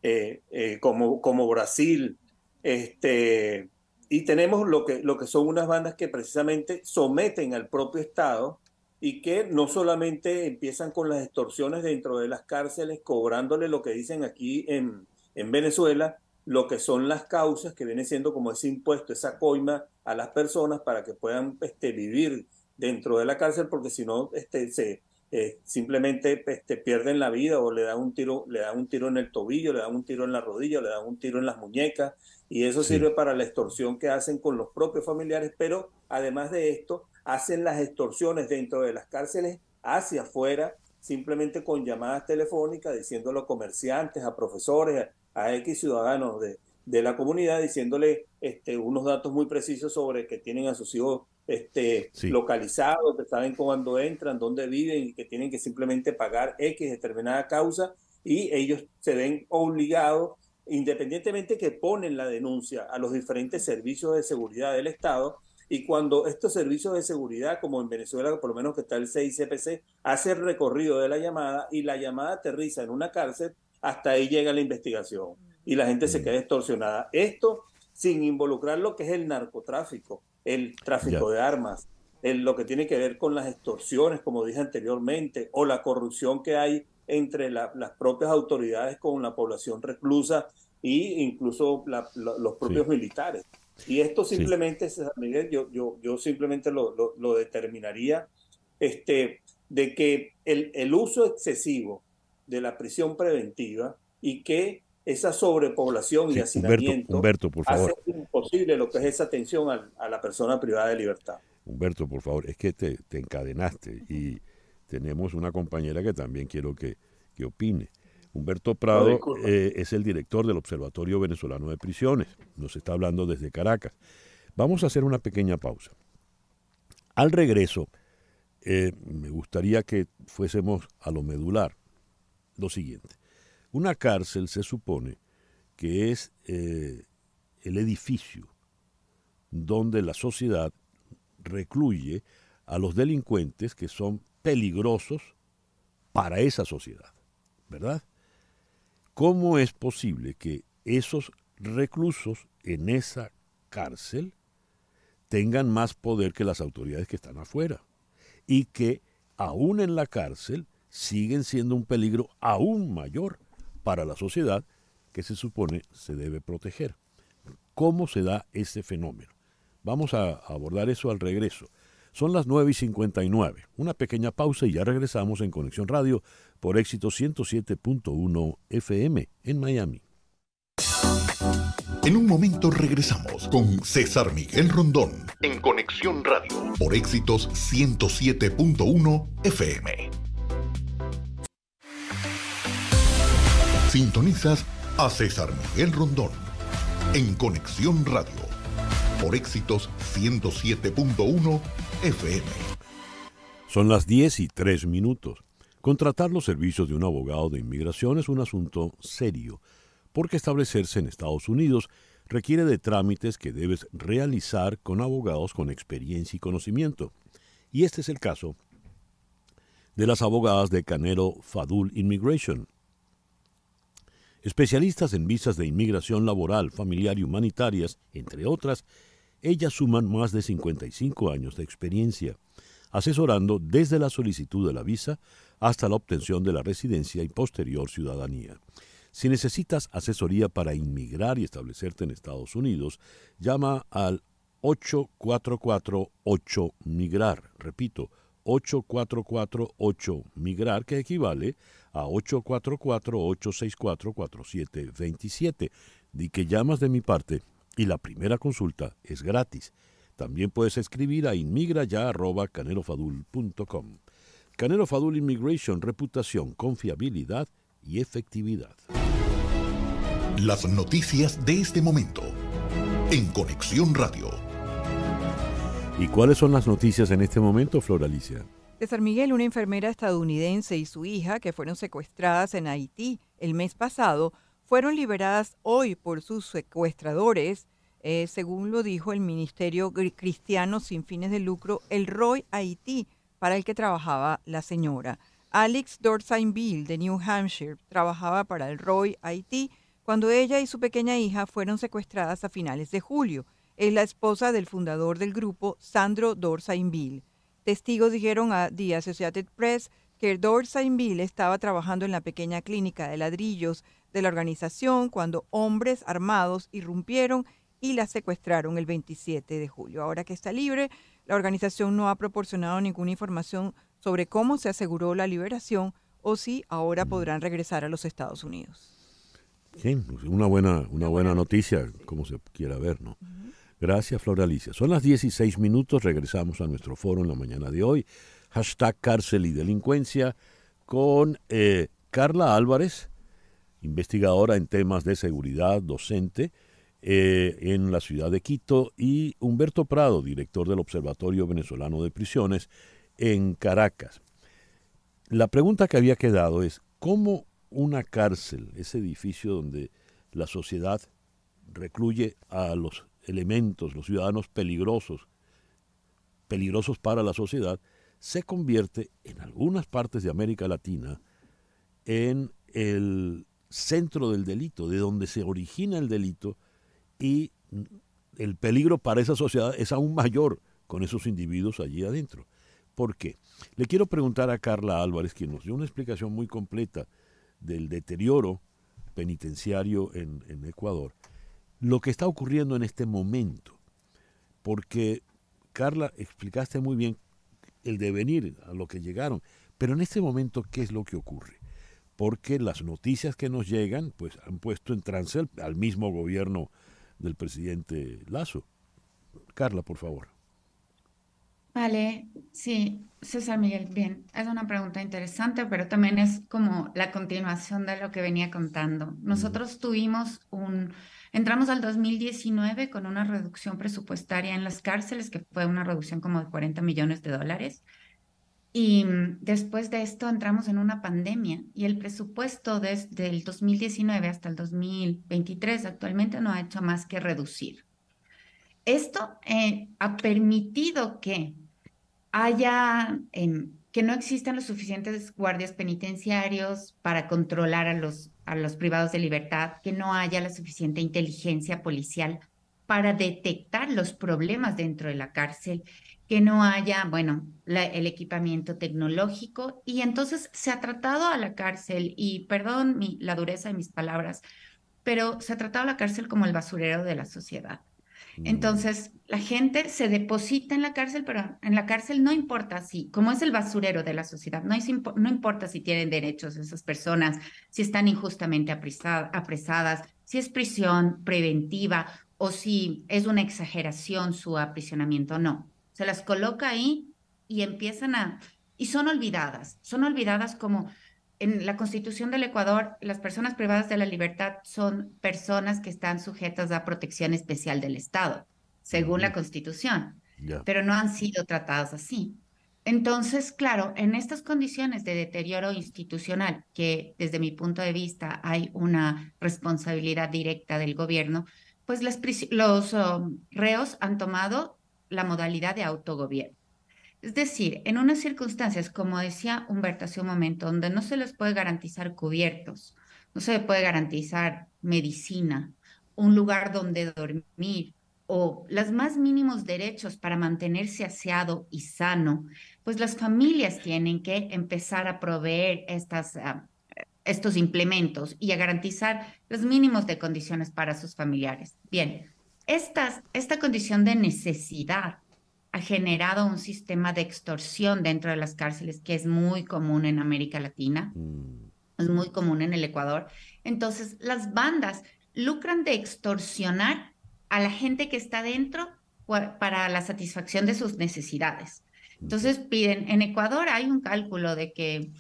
eh, como, como Brasil, este, y tenemos lo que, lo que son unas bandas que precisamente someten al propio Estado y que no solamente empiezan con las extorsiones dentro de las cárceles, cobrándole lo que dicen aquí en, en Venezuela, lo que son las causas que viene siendo como ese impuesto, esa coima a las personas para que puedan este, vivir dentro de la cárcel, porque si no este, se, eh, simplemente pues, pierden la vida o le dan un tiro, le dan un tiro en el tobillo, le dan un tiro en la rodilla, le dan un tiro en las muñecas, y eso sirve para la extorsión que hacen con los propios familiares, pero además de esto, hacen las extorsiones dentro de las cárceles hacia afuera, simplemente con llamadas telefónicas, diciéndolo a comerciantes, a profesores, a, X ciudadanos de, la comunidad diciéndole este, unos datos muy precisos sobre que tienen a sus hijos este, localizados, que saben cuándo entran, dónde viven y que tienen que simplemente pagar X determinada causa y ellos se ven obligados, independientemente que ponen la denuncia a los diferentes servicios de seguridad del Estado, y cuando estos servicios de seguridad, como en Venezuela, por lo menos que está el CICPC, hace el recorrido de la llamada y la llamada aterriza en una cárcel, hasta ahí llega la investigación y la gente se mm. queda extorsionada. Esto sin involucrar lo que es el narcotráfico, el tráfico de armas, lo que tiene que ver con las extorsiones, como dije anteriormente, o la corrupción que hay entre las propias autoridades con la población reclusa e incluso los propios militares. Y esto simplemente, Miguel, yo, simplemente lo, determinaría, este, de que el uso excesivo de la prisión preventiva y que esa sobrepoblación y hacinamiento Humberto, por favor. hace imposible lo que es esa atención a, la persona privada de libertad. Humberto, por favor, es que te, encadenaste y tenemos una compañera que también quiero que, opine. Humberto Prado eh, es el director del Observatorio Venezolano de Prisiones. Nos está hablando desde Caracas. Vamos a hacer una pequeña pausa. Al regreso, eh, me gustaría que fuésemos a lo medular. Lo siguiente. Una cárcel se supone que es eh, el edificio donde la sociedad recluye a los delincuentes que son peligrosos para esa sociedad, ¿verdad? ¿Cómo es posible que esos reclusos en esa cárcel tengan más poder que las autoridades que están afuera y que aún en la cárcel siguen siendo un peligro aún mayor para la sociedad que se supone se debe proteger. ¿Cómo se da ese fenómeno? Vamos a abordar eso al regreso. Son las 9 y 59. Una pequeña pausa y ya regresamos en Conexión Radio por éxito 107.1 FM en Miami. En un momento regresamos con César Miguel Rondón en Conexión Radio por éxitos 107.1 FM. Sintonizas a César Miguel Rondón en Conexión Radio por éxitos 107.1 FM. Son las 10 y 3 minutos. Contratar los servicios de un abogado de inmigración es un asunto serio, porque establecerse en Estados Unidos requiere de trámites que debes realizar con abogados con experiencia y conocimiento. Y este es el caso de las abogadas de Canero Fadul Immigration, Especialistas en visas de inmigración laboral, familiar y humanitarias, entre otras, ellas suman más de 55 años de experiencia, asesorando desde la solicitud de la visa hasta la obtención de la residencia y posterior ciudadanía. Si necesitas asesoría para inmigrar y establecerte en Estados Unidos, llama al 844-8-MIGRAR. Repito, 8448 migrar que equivale a 844-864-4727. Di que llamas de mi parte y la primera consulta es gratis. También puedes escribir a inmigraya.canelofadul.com. Canelo Fadul Immigration, reputación, confiabilidad y efectividad. Las noticias de este momento en Conexión Radio. ¿Y cuáles son las noticias en este momento, Floralicia? De San Miguel, una enfermera estadounidense y su hija, que fueron secuestradas en Haití el mes pasado, fueron liberadas hoy por sus secuestradores, eh, según lo dijo el Ministerio Cristiano Sin Fines de Lucro, el ROY Haití, para el que trabajaba la señora. Alex Dorsainville, de New Hampshire, trabajaba para el ROY Haití cuando ella y su pequeña hija fueron secuestradas a finales de julio es la esposa del fundador del grupo, Sandro Dorsainville. Testigos dijeron a The Associated Press que Dorsainville estaba trabajando en la pequeña clínica de ladrillos de la organización cuando hombres armados irrumpieron y la secuestraron el 27 de julio. Ahora que está libre, la organización no ha proporcionado ninguna información sobre cómo se aseguró la liberación o si ahora podrán regresar a los Estados Unidos. Sí, una buena, una buena noticia, como se quiera ver, ¿no? Gracias, Flora Alicia. Son las 16 minutos, regresamos a nuestro foro en la mañana de hoy. Hashtag cárcel y delincuencia con eh, Carla Álvarez, investigadora en temas de seguridad, docente eh, en la ciudad de Quito, y Humberto Prado, director del Observatorio Venezolano de Prisiones en Caracas. La pregunta que había quedado es, ¿cómo una cárcel, ese edificio donde la sociedad recluye a los elementos, los ciudadanos peligrosos, peligrosos para la sociedad, se convierte en algunas partes de América Latina en el centro del delito, de donde se origina el delito y el peligro para esa sociedad es aún mayor con esos individuos allí adentro. ¿Por qué? Le quiero preguntar a Carla Álvarez, quien nos dio una explicación muy completa del deterioro penitenciario en, en Ecuador, lo que está ocurriendo en este momento, porque Carla explicaste muy bien el devenir a lo que llegaron, pero en este momento ¿qué es lo que ocurre? Porque las noticias que nos llegan pues han puesto en trance al mismo gobierno del presidente Lazo. Carla, por favor. Vale, sí, César Miguel, bien, es una pregunta interesante, pero también es como la continuación de lo que venía contando. Nosotros tuvimos un Entramos al 2019 con una reducción presupuestaria en las cárceles, que fue una reducción como de 40 millones de dólares. Y mm, después de esto entramos en una pandemia y el presupuesto desde el 2019 hasta el 2023 actualmente no ha hecho más que reducir. Esto eh, ha permitido que haya, em, que no existan los suficientes guardias penitenciarios para controlar a los a los privados de libertad, que no haya la suficiente inteligencia policial para detectar los problemas dentro de la cárcel, que no haya, bueno, el equipamiento tecnológico. Y entonces se ha tratado a la cárcel, y perdón mi, la dureza de mis palabras, pero se ha tratado a la cárcel como el basurero de la sociedad. Entonces, la gente se deposita en la cárcel, pero en la cárcel no importa si, como es el basurero de la sociedad, no, es no importa si tienen derechos esas personas, si están injustamente apresadas, si es prisión preventiva o si es una exageración su aprisionamiento, no. Se las coloca ahí y empiezan a... Y son olvidadas, son olvidadas como en la Constitución del Ecuador, las personas privadas de la libertad son personas que están sujetas a protección especial del Estado, según la Constitución, pero no han sido tratadas así. Entonces, claro, en estas condiciones de deterioro institucional, que desde mi punto de vista hay una responsabilidad directa del gobierno, pues los um, reos han tomado la modalidad de autogobierno. Es decir, en unas circunstancias, como decía Humberto hace un momento, donde no se les puede garantizar cubiertos, no se les puede garantizar medicina, un lugar donde dormir o los más mínimos derechos para mantenerse aseado y sano, pues las familias tienen que empezar a proveer ah, estos implementos y a garantizar los mínimos de condiciones para sus familiares. Bien, esta condición de necesidad ha generado un sistema de extorsión dentro de las cárceles que es muy común en América Latina, mm. es muy común en el Ecuador. Entonces, las bandas lucran de extorsionar a la gente que está dentro para la satisfacción de sus necesidades. Entonces piden, en Ecuador hay un cálculo de que,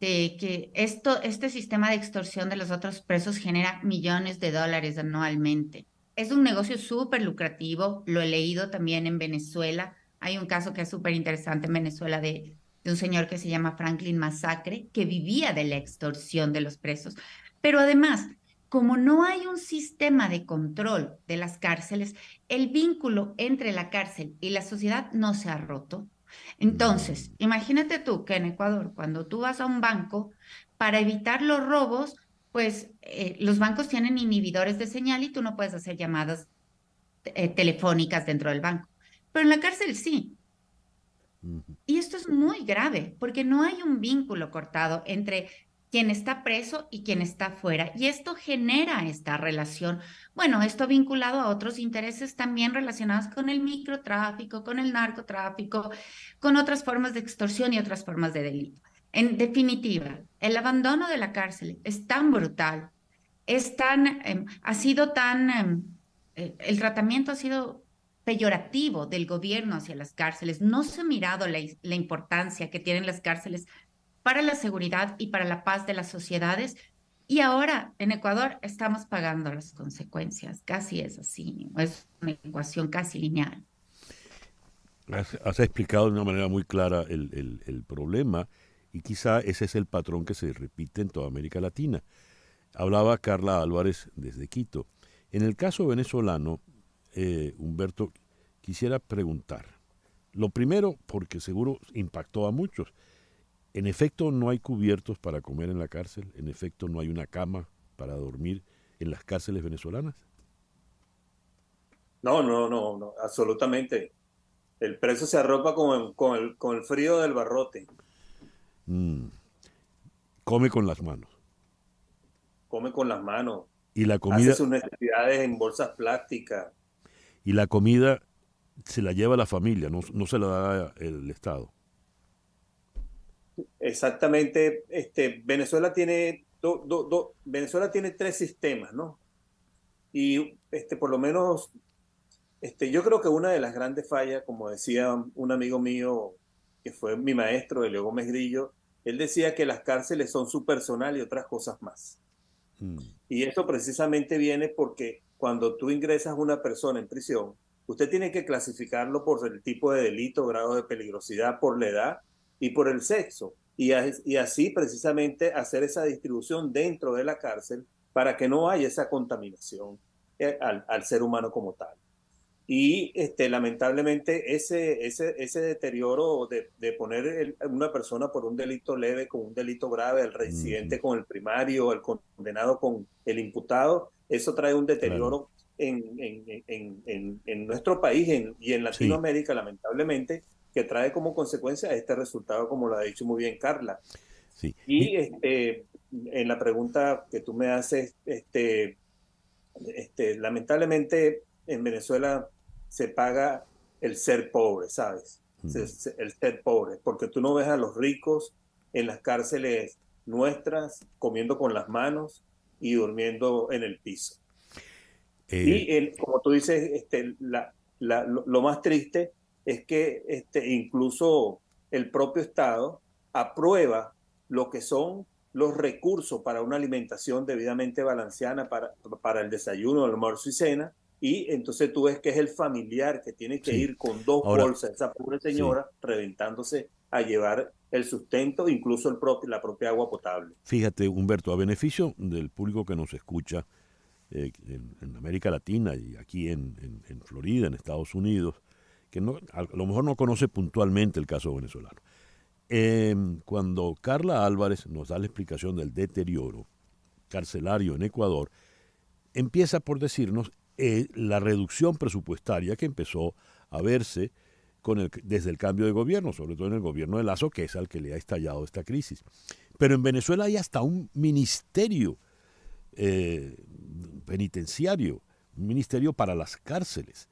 de que esto, este sistema de extorsión de los otros presos genera millones de dólares anualmente es un negocio súper lucrativo, lo he leído también en Venezuela. Hay un caso que es súper interesante en Venezuela de, de un señor que se llama Franklin Masacre, que vivía de la extorsión de los presos. Pero además, como no hay un sistema de control de las cárceles, el vínculo entre la cárcel y la sociedad no se ha roto. Entonces, mm. imagínate tú que en Ecuador, cuando tú vas a un banco, para evitar los robos, pues eh, los bancos tienen inhibidores de señal y tú no puedes hacer llamadas eh, telefónicas dentro del banco. Pero en la cárcel sí. Y esto es muy grave porque no hay un vínculo cortado entre quien está preso y quien está fuera. Y esto genera esta relación. Bueno, esto vinculado a otros intereses también relacionados con el microtráfico, con el narcotráfico, con otras formas de extorsión y otras formas de delito. En definitiva, el abandono de la cárcel es tan brutal, es tan, em, ha sido tan, em, eh, el tratamiento ha sido peyorativo del gobierno hacia las cárceles. No se ha mirado la, importancia que tienen las cárceles para la seguridad y para la paz de las sociedades. Y ahora en Ecuador estamos pagando las consecuencias. Casi es así. Es una ecuación casi lineal. Has, explicado de una manera muy clara el, el problema y quizá ese es el patrón que se repite en toda América Latina. Hablaba Carla Álvarez desde Quito. En el caso venezolano, eh, Humberto, quisiera preguntar. Lo primero, porque seguro impactó a muchos. En efecto, no hay cubiertos para comer en la cárcel. En efecto, no hay una cama para dormir en las cárceles venezolanas. No, no, no, no absolutamente. El preso se arropa con, el, con el frío del barrote. Mm. Come con las manos. Come con las manos. Y la comida. Hace sus necesidades en bolsas plásticas. Y la comida se la lleva la familia, no, se la da el Estado. Exactamente. Este, Venezuela tiene do, Venezuela tiene tres sistemas, ¿no? Y este, por lo menos, este, yo creo que una de las grandes fallas, como decía un amigo mío que fue mi maestro, Elio Gómez Grillo, él decía que las cárceles son su personal y otras cosas más. Mm. Y esto precisamente viene porque cuando tú ingresas a una persona en prisión, usted tiene que clasificarlo por el tipo de delito, grado de peligrosidad, por la edad y por el sexo. Y, así precisamente hacer esa distribución dentro de la cárcel para que no haya esa contaminación eh, al ser humano como tal. Y este, lamentablemente ese, ese, ese deterioro de, poner a una persona por un delito leve con un delito grave, el residente con el primario, el condenado con el imputado, eso trae un deterioro en, en, en, en, nuestro país y en Latinoamérica, lamentablemente, que trae como consecuencia este resultado, como lo ha dicho muy bien Carla. Sí. Y este, en la pregunta que tú me haces, este, este, lamentablemente en Venezuela se paga el ser pobre, ¿sabes? el ser pobre, porque tú no ves a los ricos en las cárceles nuestras comiendo con las manos y durmiendo en el piso. Eh. Y como tú dices, este, lo, más triste es que este, incluso el propio Estado aprueba lo que son los recursos para una alimentación debidamente balanceada para, para el desayuno, almuerzo y cena, y entonces tú ves que es el familiar que tiene que ir con dos bolsas, esa pobre señora reventándose a llevar el sustento, incluso el la propia agua potable. Fíjate, Humberto, a beneficio del público que nos escucha eh, en, América Latina y aquí en, Florida, en Estados Unidos, que no, a lo mejor no conoce puntualmente el caso venezolano. Eh, cuando Carla Álvarez nos da la explicación del deterioro carcelario en Ecuador, empieza por decirnos eh, la reducción presupuestaria que empezó a verse con el, desde el cambio de gobierno, sobre todo en el gobierno de Lazo, que es al que le ha estallado esta crisis. Pero en Venezuela hay hasta un ministerio eh, penitenciario, un ministerio para las cárceles.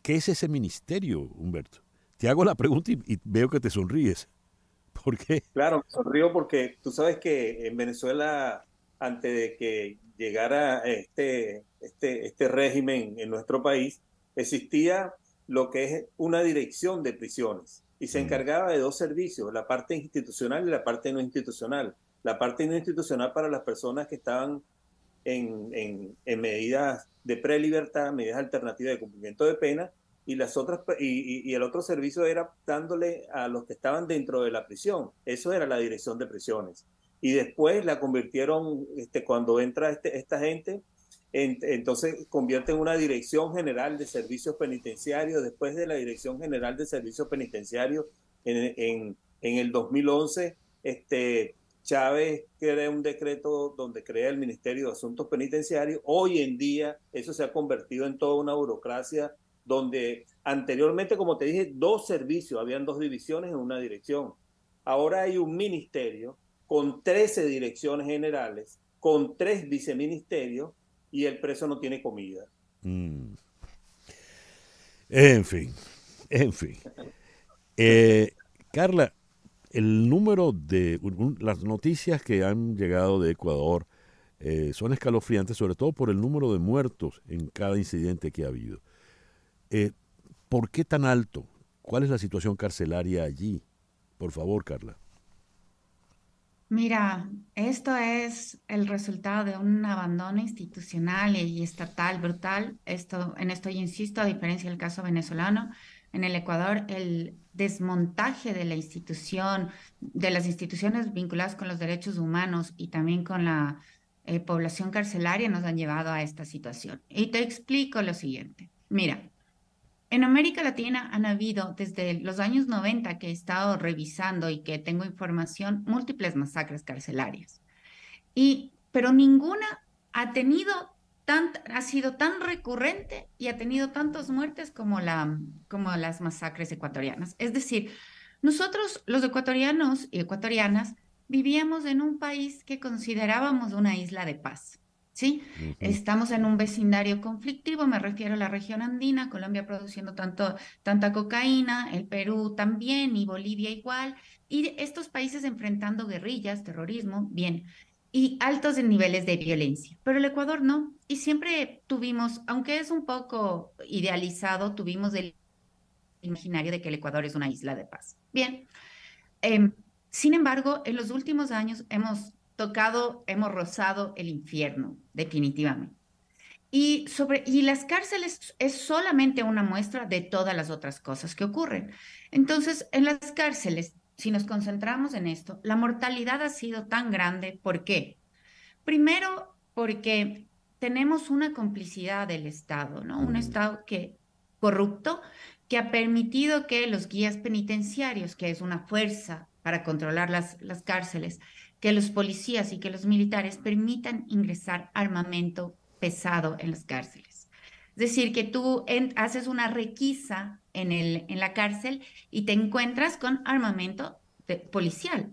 ¿Qué es ese ministerio, Humberto? Te hago la pregunta y, veo que te sonríes. ¿Por qué? Claro, me sonrío porque tú sabes que en Venezuela, antes de que llegara este, este, este régimen en nuestro país, existía lo que es una dirección de prisiones y se mm. encargaba de dos servicios, la parte institucional y la parte no institucional. La parte no institucional para las personas que estaban en, en, medidas de prelibertad, medidas alternativas de cumplimiento de pena, y las otras y, y, el otro servicio era dándole a los que estaban dentro de la prisión. Eso era la dirección de prisiones y después la convirtieron, este, cuando entra este, esta gente, entonces convierte en una Dirección General de Servicios Penitenciarios, después de la Dirección General de Servicios Penitenciarios en, el 2011, este, Chávez crea un decreto donde crea el Ministerio de Asuntos Penitenciarios. Hoy en día eso se ha convertido en toda una burocracia donde anteriormente, como te dije, dos servicios, habían dos divisiones en una dirección. Ahora hay un ministerio con 13 direcciones generales, con 3 viceministerios y el preso no tiene comida. Mm. En fin, en fin. Eh, Carla, el número de las noticias que han llegado de Ecuador eh, son escalofriantes, sobre todo por el número de muertos en cada incidente que ha habido. Eh, ¿Por qué tan alto? ¿Cuál es la situación carcelaria allí? Por favor, Carla. Mira, esto es el resultado de un abandono institucional y estatal brutal. Esto, en esto insisto, a diferencia del caso venezolano, en el Ecuador el desmontaje de la institución, de las instituciones vinculadas con los derechos humanos y también con la eh, población carcelaria nos han llevado a esta situación. Y te explico lo siguiente. Mira, en América Latina han habido desde los años 90 que he estado revisando y que tengo información múltiples masacres carcelarias. Y pero ninguna ha tenido tan ha sido tan recurrente y ha tenido tantas muertes como la como las masacres ecuatorianas. Es decir, nosotros los ecuatorianos y ecuatorianas vivíamos en un país que considerábamos una isla de paz. ¿sí? Estamos en un vecindario conflictivo, me refiero a la región andina, Colombia produciendo tanto, tanta cocaína, el Perú también y Bolivia igual, y estos países enfrentando guerrillas, terrorismo, bien, y altos niveles de violencia, pero el Ecuador no, y siempre tuvimos, aunque es un poco idealizado, tuvimos el imaginario de que el Ecuador es una isla de paz. Bien. Em, sin embargo, en los últimos años hemos tocado, hemos rozado el infierno, definitivamente. Y, sobre, y las cárceles es solamente una muestra de todas las otras cosas que ocurren. Entonces, en las cárceles, si nos concentramos en esto, la mortalidad ha sido tan grande. ¿Por qué? Primero, porque tenemos una complicidad del Estado, ¿no? Un Estado que corrupto que ha permitido que los guías penitenciarios, que es una fuerza para controlar las, las cárceles, que los policías y que los militares permitan ingresar armamento pesado en las cárceles. Es decir, que tú haces una requisa en, el, en la cárcel y te encuentras con armamento policial.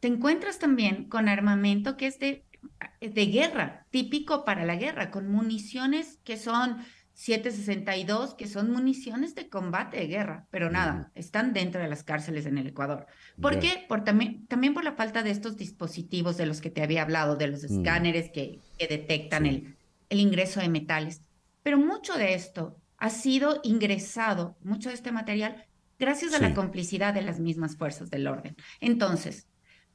Te encuentras también con armamento que es de, de guerra, típico para la guerra, con municiones que son 762, que son municiones de combate de guerra, pero nada, están dentro de las cárceles en el Ecuador. ¿Por qué? Por, también, por la falta de estos dispositivos de los que te había hablado, de los mm. escáneres que, que, detectan el, el ingreso de metales. Pero mucho de esto ha sido ingresado, mucho de este material, gracias a la complicidad de las mismas fuerzas del orden. Entonces,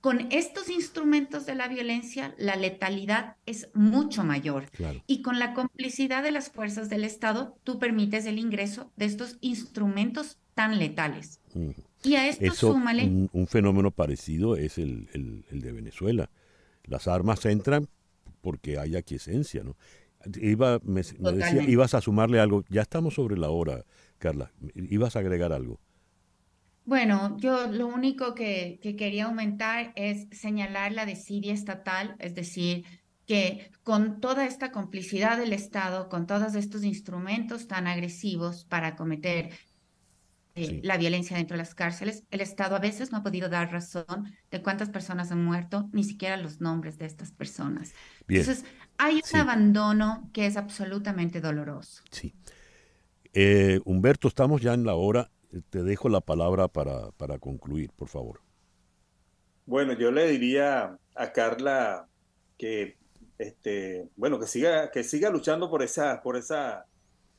con estos instrumentos de la violencia, la letalidad es mucho mayor. Y con la complicidad de las fuerzas del Estado, tú permites el ingreso de estos instrumentos tan letales. Y a esto súmale... Un, fenómeno parecido es el, de Venezuela. Las armas entran porque hay aquiescencia, ¿no? Iba, ibas a sumarle algo. Ya estamos sobre la hora, Carla. Ibas a agregar algo. Bueno, yo lo único que, quería aumentar es señalar la desidia estatal, es decir, que con toda esta complicidad del Estado, con todos estos instrumentos tan agresivos para cometer eh, la violencia dentro de las cárceles, el Estado a veces no ha podido dar razón de cuántas personas han muerto, ni siquiera los nombres de estas personas. Entonces, hay un abandono que es absolutamente doloroso. Sí. Eh, Humberto, estamos ya en la hora te dejo la palabra para, para concluir, por favor. Bueno, yo le diría a Carla que este, bueno, que siga, que siga luchando por esa, por esa,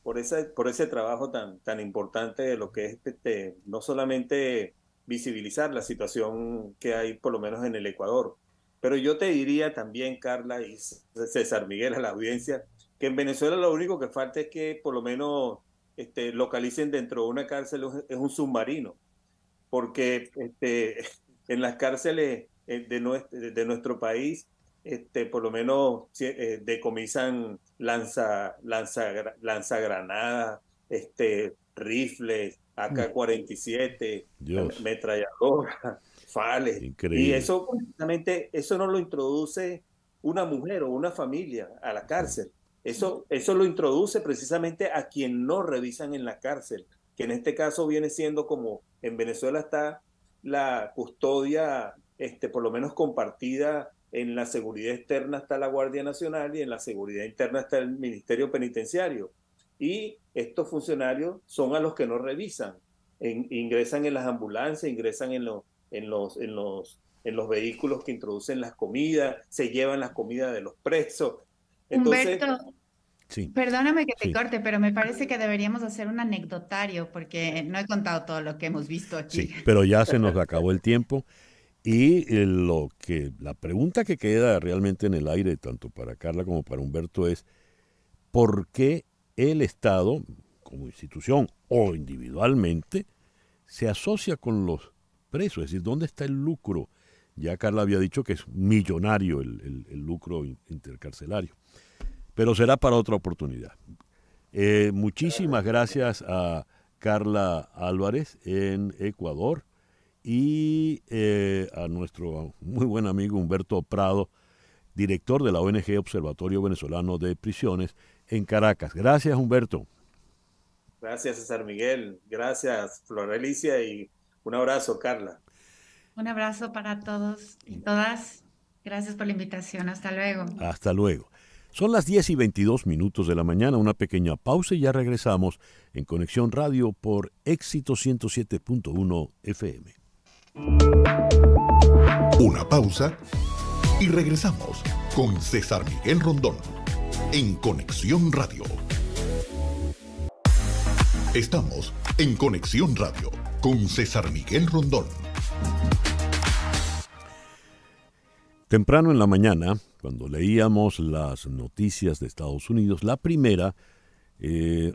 por esa, por ese trabajo tan, tan importante de lo que es este, no solamente visibilizar la situación que hay por lo menos en el Ecuador. Pero yo te diría también, Carla y César Miguel, a la audiencia, que en Venezuela lo único que falta es que por lo menos este, localicen dentro de una cárcel es un submarino, porque este, en las cárceles eh, de nuestro, país, este, por lo menos eh, decomisan lanza, lanza, lanzagranadas, este, rifles, mm. AK-47, metralladoras, fales. Y eso, eso no lo introduce una mujer o una familia a la cárcel. Eso, lo introduce precisamente a quien no revisan en la cárcel, que en este caso viene siendo como en Venezuela está la custodia, este, por lo menos compartida, en la seguridad externa está la Guardia Nacional y en la seguridad interna está el Ministerio Penitenciario. Y estos funcionarios son a los que no revisan, ingresan en las ambulancias, ingresan en, en, los, los, en los vehículos que introducen las comidas, se llevan las comidas de los presos. Perdóname que te corte, pero me parece que deberíamos hacer un anecdotario porque no he contado todo lo que hemos visto aquí. pero ya se nos acabó el tiempo y eh, lo que la pregunta que queda realmente en el aire tanto para Carla como para Humberto es ¿por qué el Estado como institución o individualmente se asocia con los presos? Es decir, ¿dónde está el lucro? Ya Carla había dicho que es millonario el lucro intercarcelario pero será para otra oportunidad. Eh, muchísimas gracias a Carla Álvarez en Ecuador y eh, a nuestro muy buen amigo Humberto Prado, director de la ONG Observatorio Venezolano de Prisiones en Caracas. Gracias Humberto. Gracias César Miguel, gracias Florelicia y un abrazo Carla. Un abrazo para todos y todas. Gracias por la invitación. Hasta luego. Hasta luego. Son las 10 y 22 minutos de la mañana, una pequeña pausa y ya regresamos en Conexión Radio por éxito 107.1 FM. Una pausa y regresamos con César Miguel Rondón en Conexión Radio. Estamos en Conexión Radio con César Miguel Rondón. Temprano en la mañana cuando leíamos las noticias de Estados Unidos, la primera eh,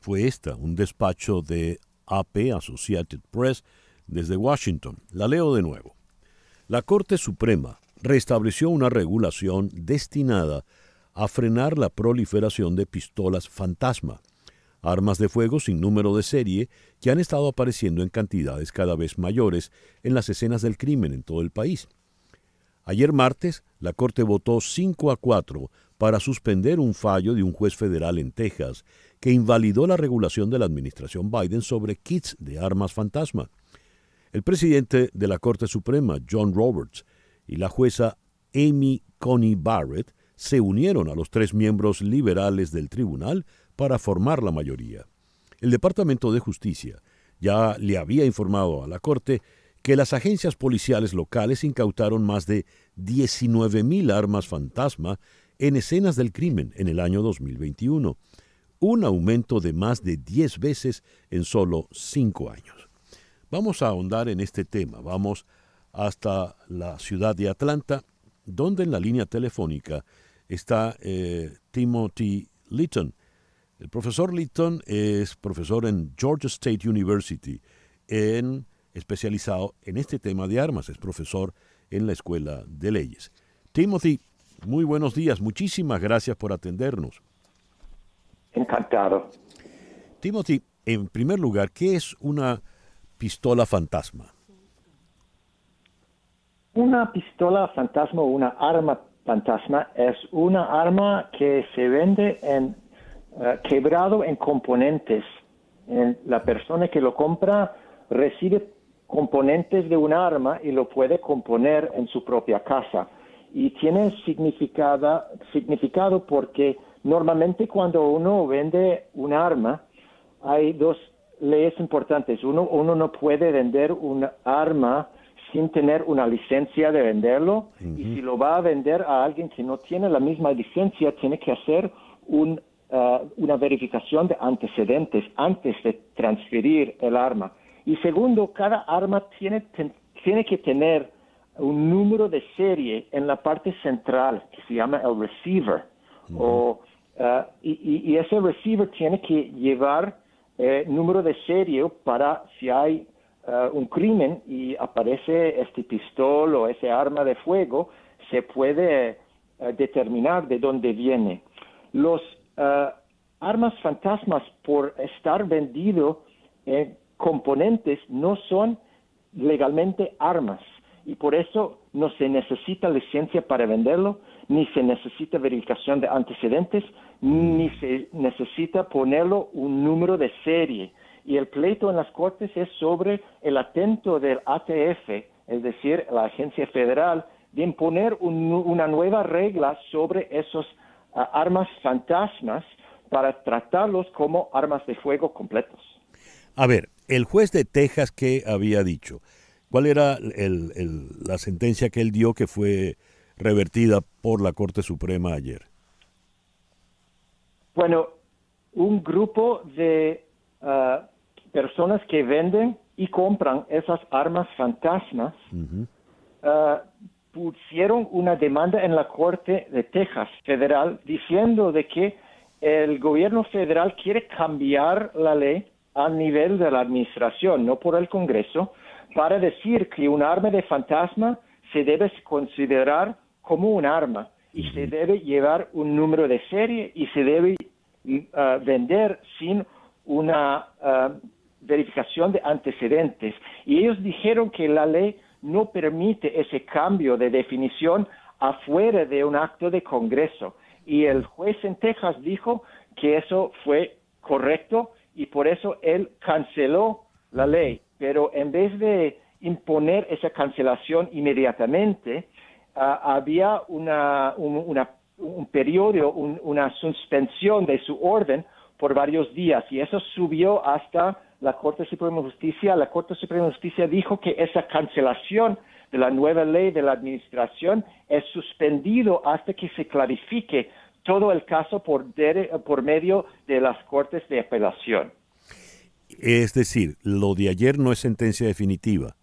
fue esta, un despacho de AP, Associated Press, desde Washington. La leo de nuevo. La Corte Suprema restableció una regulación destinada a frenar la proliferación de pistolas fantasma, armas de fuego sin número de serie que han estado apareciendo en cantidades cada vez mayores en las escenas del crimen en todo el país. Ayer martes, la Corte votó 5 a 4 para suspender un fallo de un juez federal en Texas que invalidó la regulación de la administración Biden sobre kits de armas fantasma. El presidente de la Corte Suprema, John Roberts, y la jueza Amy Coney Barrett se unieron a los tres miembros liberales del tribunal para formar la mayoría. El Departamento de Justicia ya le había informado a la Corte que las agencias policiales locales incautaron más de 19.000 armas fantasma en escenas del crimen en el año 2021, un aumento de más de 10 veces en solo 5 años. Vamos a ahondar en este tema, vamos hasta la ciudad de Atlanta, donde en la línea telefónica está eh, Timothy Litton. El profesor Litton es profesor en Georgia State University, en, especializado en este tema de armas, es profesor en la Escuela de Leyes. Timothy, muy buenos días. Muchísimas gracias por atendernos. Encantado. Timothy, en primer lugar, ¿qué es una pistola fantasma? Una pistola fantasma o una arma fantasma es una arma que se vende en eh, quebrado en componentes. la persona que lo compra recibe componentes de un arma y lo puede componer en su propia casa. Y tiene significado porque normalmente cuando uno vende un arma hay dos leyes importantes. Uno, uno no puede vender un arma sin tener una licencia de venderlo y si lo va a vender a alguien que no tiene la misma licencia tiene que hacer un, eh, una verificación de antecedentes antes de transferir el arma. Y segundo, cada arma tiene, tiene que tener un número de serie en la parte central que se llama el receiver. Ah, y, ese receiver tiene que llevar el eh, número de serie para si hay ah, un crimen y aparece este pistol o ese arma de fuego, se puede ah, determinar de dónde viene. Los armas fantasmas por estar vendido en componentes no son legalmente armas y por eso no se necesita licencia para venderlo, ni se necesita verificación de antecedentes, ni mm. se necesita ponerlo un número de serie. Y el pleito en las cortes es sobre el atento del ATF, es decir, la agencia federal, de imponer una nueva regla sobre esos ah, armas fantasmas para tratarlos como armas de fuego completos. A ver, el juez de Texas que había dicho, cuál era la sentencia que él dio que fue revertida por la Corte Suprema ayer. Bueno, un grupo de ah, personas que venden y compran esas armas fantasmas ah, pusieron una demanda en la Corte de Texas Federal diciendo de que el gobierno federal quiere cambiar la ley a nivel de la administración, no por el Congreso, para decir que un arma de fantasma se debe considerar como un arma y se debe llevar un número de serie y se debe mm, ah, vender sin una ah, verificación de antecedentes. Y ellos dijeron que la ley no permite ese cambio de definición afuera de un acto de Congreso. Y el juez en Texas dijo que eso fue correcto y por eso él canceló la ley. Pero en vez de imponer esa cancelación inmediatamente, ah, había un, periodo, una suspensión de su orden por varios días y eso subió hasta la Corte Suprema de Justicia. La Corte Suprema de Justicia dijo que esa cancelación de la nueva ley de la Administración es suspendido hasta que se clarifique todo el caso por, medio de las Cortes de Apelación. Es decir, lo de ayer no es sentencia definitiva.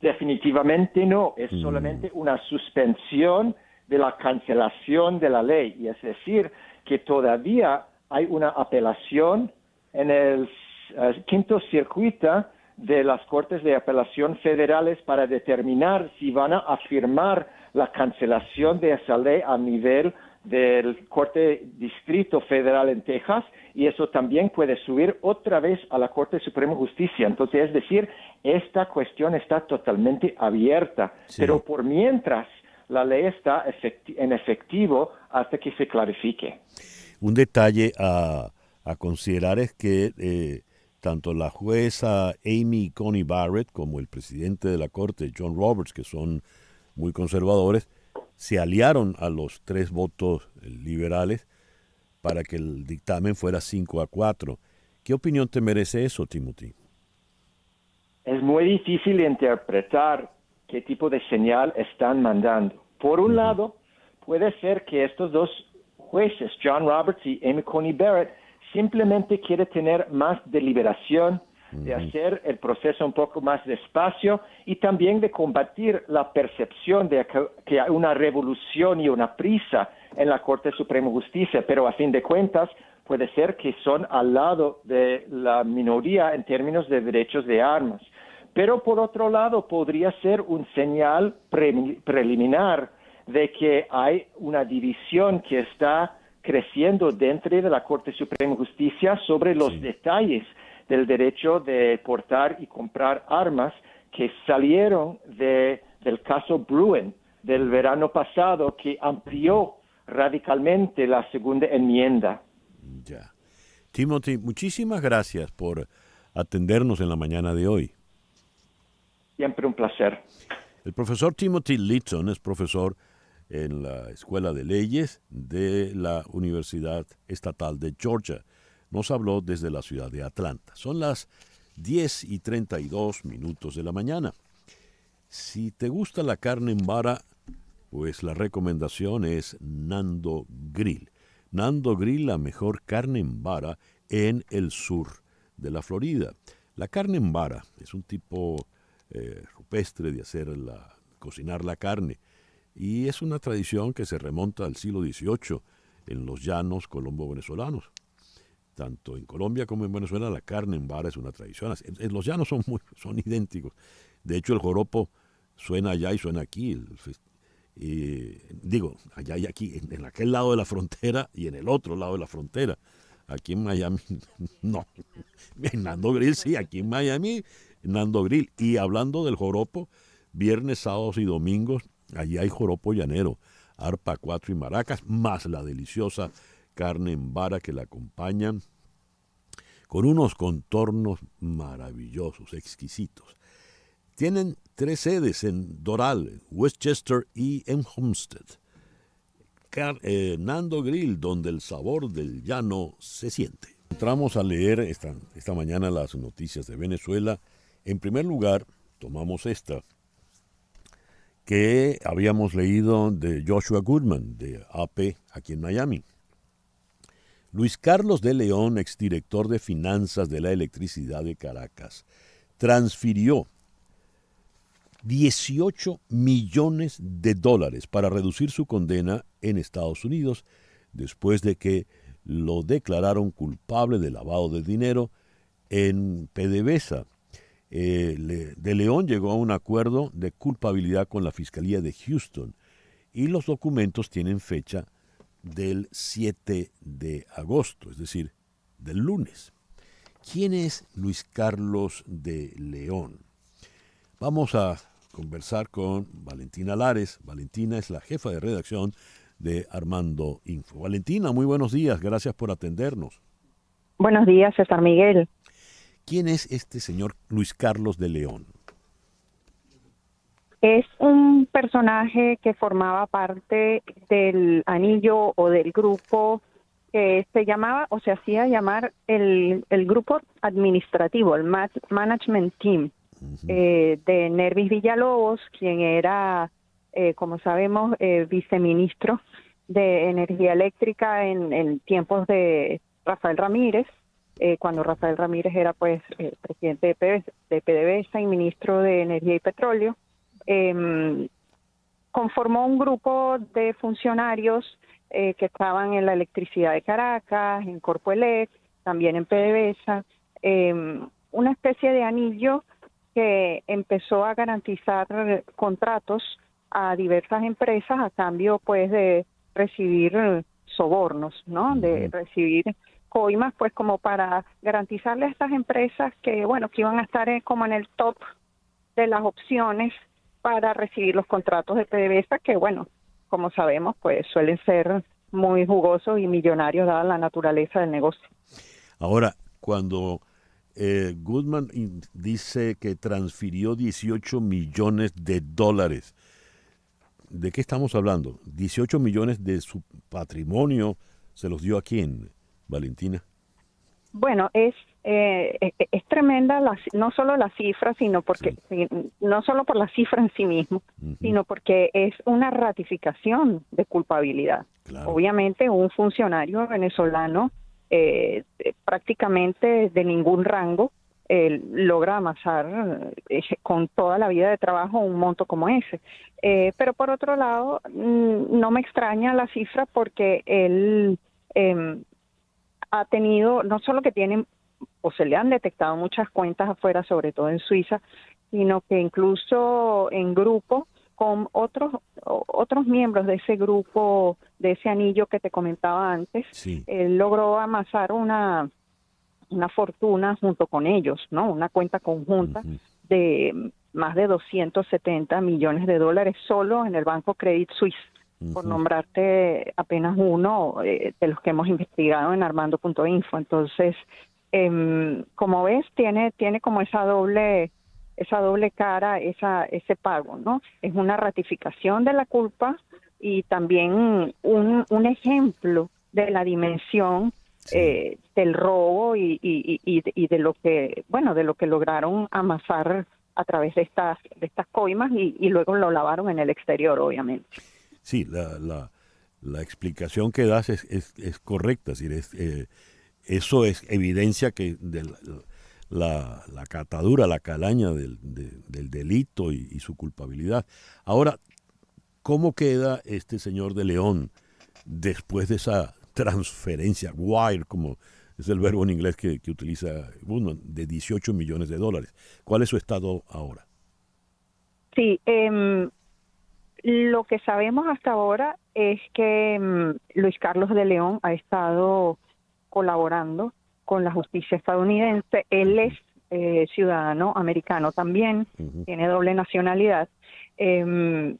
Definitivamente no, es mm. solamente una suspensión de la cancelación de la ley, y es decir, que todavía hay una apelación en el eh, quinto circuito de las Cortes de Apelación Federales para determinar si van a afirmar la cancelación de esa ley a nivel del Corte Distrito Federal en Texas y eso también puede subir otra vez a la Corte Suprema de Justicia. Entonces, es decir, esta cuestión está totalmente abierta, pero por mientras la ley está en efectivo hasta que se clarifique. Un detalle a, considerar es que eh, tanto la jueza Amy Coney Barrett como el presidente de la Corte, John Roberts, que son muy conservadores, se aliaron a los tres votos liberales para que el dictamen fuera 5 a 4. ¿Qué opinión te merece eso, Timothy? Es muy difícil interpretar qué tipo de señal están mandando. Por un lado, puede ser que estos dos jueces, John Roberts y Amy Coney Barrett, simplemente quieren tener más deliberación de hacer el proceso un poco más despacio y también de combatir la percepción de que hay una revolución y una prisa en la Corte Suprema de Justicia, pero a fin de cuentas puede ser que son al lado de la minoría en términos de derechos de armas. Pero por otro lado podría ser un señal preliminar de que hay una división que está creciendo dentro de la Corte Suprema de Justicia sobre los detalles del derecho de portar y comprar armas que salieron de, del caso Bruin del verano pasado que amplió radicalmente la segunda enmienda. Ya. Timothy, muchísimas gracias por atendernos en la mañana de hoy. Siempre un placer. El profesor Timothy Litton es profesor en la Escuela de Leyes de la Universidad Estatal de Georgia nos habló desde la ciudad de Atlanta. Son las 10 y 32 minutos de la mañana. Si te gusta la carne en vara, pues la recomendación es Nando Grill. Nando Grill, la mejor carne en vara en el sur de la Florida. La carne en vara es un tipo eh, rupestre de hacer la, cocinar la carne y es una tradición que se remonta al siglo XVIII en los llanos colombo-venezolanos tanto en Colombia como en Venezuela, la carne en vara es una tradición. Eh, los llanos son, muy, son idénticos. De hecho, el joropo suena allá y suena aquí. digo, allá y aquí, en, aquel lado de la frontera y en el otro lado de la frontera. Aquí en Miami, no. En Nando Grill, sí, aquí en Miami, Nando Grill. Y hablando del joropo, viernes, sábados y domingos, allí hay joropo llanero, arpa cuatro y maracas, más la deliciosa carne en vara que la acompañan con unos contornos maravillosos, exquisitos. Tienen tres sedes en Doral, Westchester y en Homestead. Eh, Nando Grill, donde el sabor del llano se siente. Entramos a leer esta mañana las noticias de Venezuela. En primer lugar, tomamos esta, que habíamos leído de Joshua Goodman, de AP, aquí en Miami. Luis Carlos de León, exdirector de Finanzas de la Electricidad de Caracas, transfirió 18 millones de dólares para reducir su condena en Estados Unidos después de que lo declararon culpable de lavado de dinero en PDVSA. Eh, de León llegó a un acuerdo de culpabilidad con la Fiscalía de Houston y los documentos tienen fecha del 7 de agosto, es decir, del lunes. ¿Quién es Luis Carlos de León? Vamos a conversar con Valentina Lares. Valentina es la jefa de redacción de Armando Info. Valentina, muy buenos días, gracias por atendernos. Buenos días, César Miguel. ¿Quién es este señor Luis Carlos de León? Es un personaje que formaba parte del anillo o del grupo que se llamaba o se hacía llamar el, el grupo administrativo, el Management Team eh, de Nervis Villalobos, quien era, eh, como sabemos, eh, viceministro de Energía Eléctrica en, en tiempos de Rafael Ramírez, cuando Rafael Ramírez era pues presidente de, PDVSA y ministro de Energía y Petróleo. Em, conformó un grupo de funcionarios eh, que estaban en la electricidad de Caracas, en Corpoelec, también en PDVSA, em, una especie de anillo que empezó a garantizar contratos a diversas empresas a cambio pues de recibir sobornos, ¿no? De recibir coimas pues como para garantizarle a estas empresas que bueno, que iban a estar eh, como en el top de las opciones para recibir los contratos de PDVSA que, bueno, como sabemos, pues suelen ser muy jugosos y millonarios dada la naturaleza del negocio. Ahora, cuando eh, Goodman dice que transfirió 18 millones de dólares, ¿de qué estamos hablando? ¿18 millones de su patrimonio se los dio a quién, Valentina? Bueno, es eh, e, e, es, tremenda la, no solo la cifra sino porque no solo por la cifra en sí mismo sino porque es una ratificación de culpabilidad obviamente un funcionario venezolano eh, eh, prácticamente de ningún rango logra amasar con toda la vida de trabajo un monto como ese pero por otro lado mm, no me extraña la cifra porque él em, ha tenido no solo que tiene o se le han detectado muchas cuentas afuera, sobre todo en Suiza, sino que incluso en grupo con otros otros miembros de ese grupo, de ese anillo que te comentaba antes, él logró amasar una una fortuna junto con ellos, ¿no? Una cuenta conjunta de más de 270 millones de dólares solo en el banco Credit Suisse, por nombrarte apenas uno eh, de los que hemos investigado en armando.info. Entonces, Em, como ves, tiene, tiene como esa doble, esa doble cara, esa, ese pago, ¿no? Es una ratificación de la culpa y también un, un ejemplo de la dimensión eh, del robo y, y, y, de lo que bueno de lo que lograron amasar a través de estas de estas coimas y, luego lo lavaron en el exterior obviamente sí la, la, explicación que das es, es, correcta es es, eh, eso es evidencia que de la, catadura, la calaña del, del delito y, su culpabilidad. Ahora, ¿cómo queda este señor de León después de esa transferencia, wire, como es el verbo en inglés que, utiliza Goodman, de 18 millones de dólares? ¿Cuál es su estado ahora? Sí, em, lo que sabemos hasta ahora es que em, Luis Carlos de León ha estado colaborando con la justicia estadounidense. Él es eh, ciudadano americano también, tiene doble nacionalidad. Em,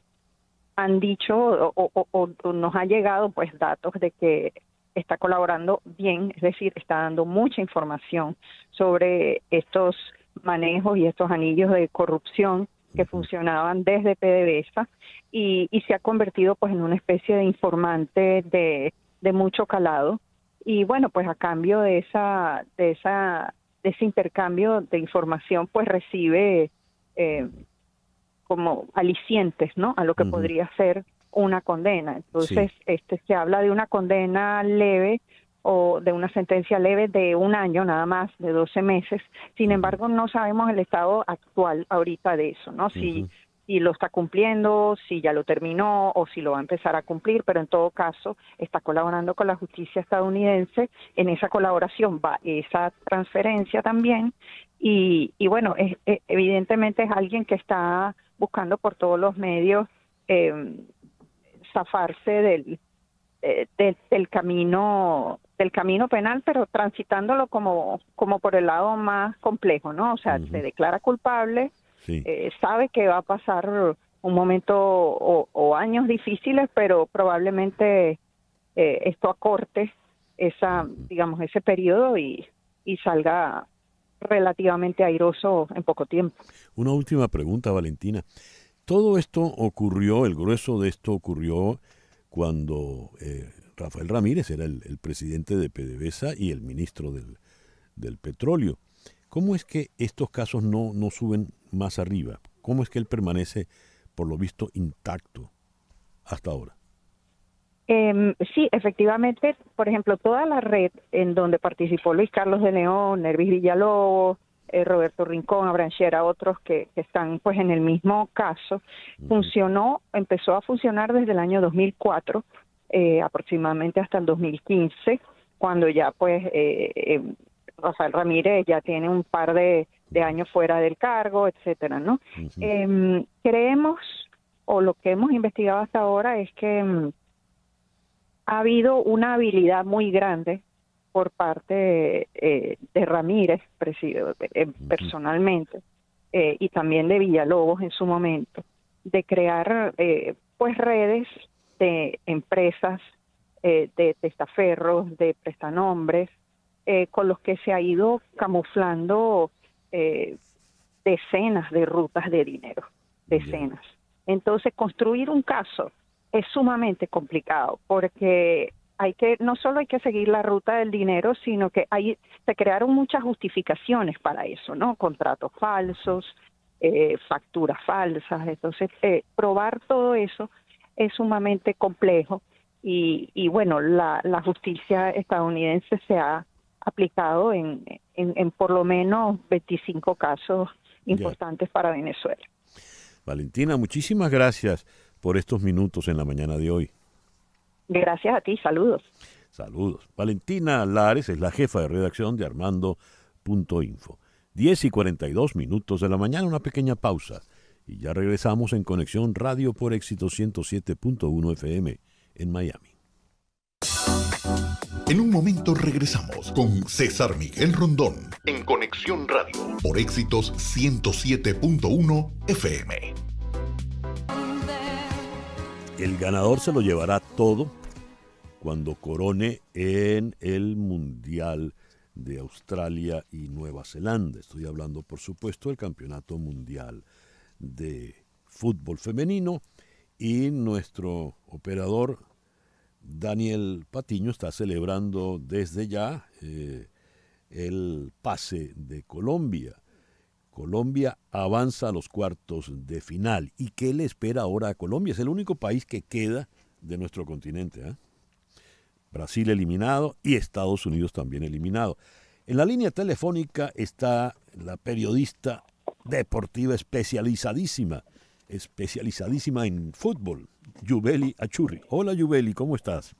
han dicho o, nos ha llegado pues datos de que está colaborando bien, es decir, está dando mucha información sobre estos manejos y estos anillos de corrupción que funcionaban desde PDVSA y, se ha convertido pues en una especie de informante de, de mucho calado y bueno, pues a cambio de esa, de esa, de ese intercambio de información, pues recibe eh, como alicientes, ¿no? A lo que podría ser una condena. Entonces, este se habla de una condena leve o de una sentencia leve de un año nada más, de 12 meses. Sin embargo, no sabemos el estado actual ahorita de eso, ¿no? Si si lo está cumpliendo, si ya lo terminó o si lo va a empezar a cumplir, pero en todo caso está colaborando con la justicia estadounidense. En esa colaboración va esa transferencia también y, bueno, evidentemente es alguien que está buscando por todos los medios em, zafarse del, eh, del camino del camino penal, pero transitándolo como, como por el lado más complejo, ¿no? O sea, se declara culpable, eh, sabe que va a pasar un momento o, años difíciles, pero probablemente eh, esto acorte esa, digamos, ese periodo y, y salga relativamente airoso en poco tiempo. Una última pregunta, Valentina. Todo esto ocurrió, el grueso de esto ocurrió cuando eh, Rafael Ramírez era el, presidente de PDVSA y el ministro del, del petróleo. ¿Cómo es que estos casos no, no suben más arriba? ¿Cómo es que él permanece, por lo visto, intacto hasta ahora? Em, sí, efectivamente, por ejemplo, toda la red en donde participó Luis Carlos de León, Nervis Villalobos, eh, Roberto Rincón, Abranchera, otros que, están pues en el mismo caso, funcionó, empezó a funcionar desde el año 2004, eh, aproximadamente hasta el 2015, cuando ya pues eh, Rafael Ramírez ya tiene un par de de años fuera del cargo, etcétera, ¿no? Em, creemos, o lo que hemos investigado hasta ahora, es que mm, ha habido una habilidad muy grande por parte eh, de Ramírez, em, personalmente, eh, y también de Villalobos en su momento, de crear eh, pues redes de empresas, de testaferros, de prestanombres, con los que se ha ido camuflando eh, decenas de rutas de dinero, decenas. Entonces, construir un caso es sumamente complicado porque hay que no solo hay que seguir la ruta del dinero, sino que hay se crearon muchas justificaciones para eso, ¿no? Contratos falsos, eh, facturas falsas, entonces eh, probar todo eso es sumamente complejo y, bueno, la justicia estadounidense se ha aplicado en, en, por lo menos 25 casos importantes para Venezuela. Valentina, muchísimas gracias por estos minutos en la mañana de hoy. Gracias a ti, saludos. Saludos. Valentina Lares es la jefa de redacción de Armando.info. 10 y 42 minutos de la mañana, una pequeña pausa. Y ya regresamos en Conexión Radio por Éxito 107.1 FM en Miami. En un momento regresamos con César Miguel Rondón en Conexión Radio por éxitos 107.1 FM. El ganador se lo llevará todo cuando corone en el Mundial de Australia y Nueva Zelanda. Estoy hablando, por supuesto, del Campeonato Mundial de Fútbol Femenino y nuestro operador Daniel Patiño está celebrando desde ya eh, el pase de Colombia. Colombia avanza a los cuartos de final. ¿Y qué le espera ahora a Colombia? Es el único país que queda de nuestro continente. ¿eh? Brasil eliminado y Estados Unidos también eliminado. En la línea telefónica está la periodista deportiva especializadísima, especializadísima en fútbol, Yubeli Achurri. Hola Yubeli, ¿cómo estás?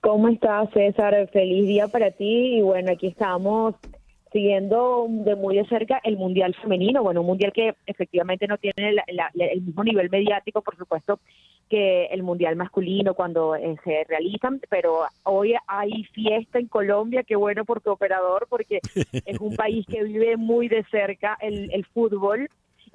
¿Cómo estás, César? Feliz día para ti. Y bueno, aquí estamos siguiendo de muy de cerca el Mundial Femenino. Bueno, un Mundial que efectivamente no tiene el mismo nivel mediático, por supuesto, que el Mundial Masculino cuando eh, se realizan, pero hoy hay fiesta en Colombia, qué bueno por tu operador, porque es un país que vive muy de cerca el, el fútbol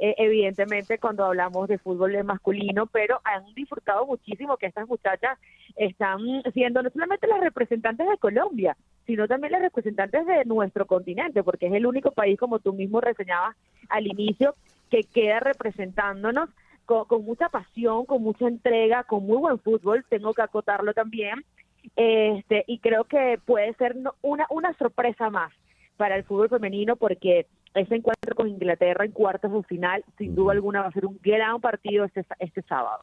eh, evidentemente cuando hablamos de fútbol masculino, pero han disfrutado muchísimo que estas muchachas están siendo no solamente las representantes de Colombia, sino también las representantes de nuestro continente, porque es el único país, como tú mismo reseñabas al inicio, que queda representándonos con, mucha pasión, con mucha entrega, con muy buen fútbol, tengo que acotarlo también, este, y creo que puede ser una, una sorpresa más para el fútbol femenino porque ese encuentro con Inglaterra en cuartos de final, sin duda alguna, va a ser un gran partido este, este sábado.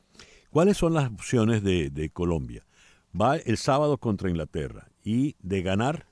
¿Cuáles son las opciones de, de Colombia? Va el sábado contra Inglaterra y de ganar.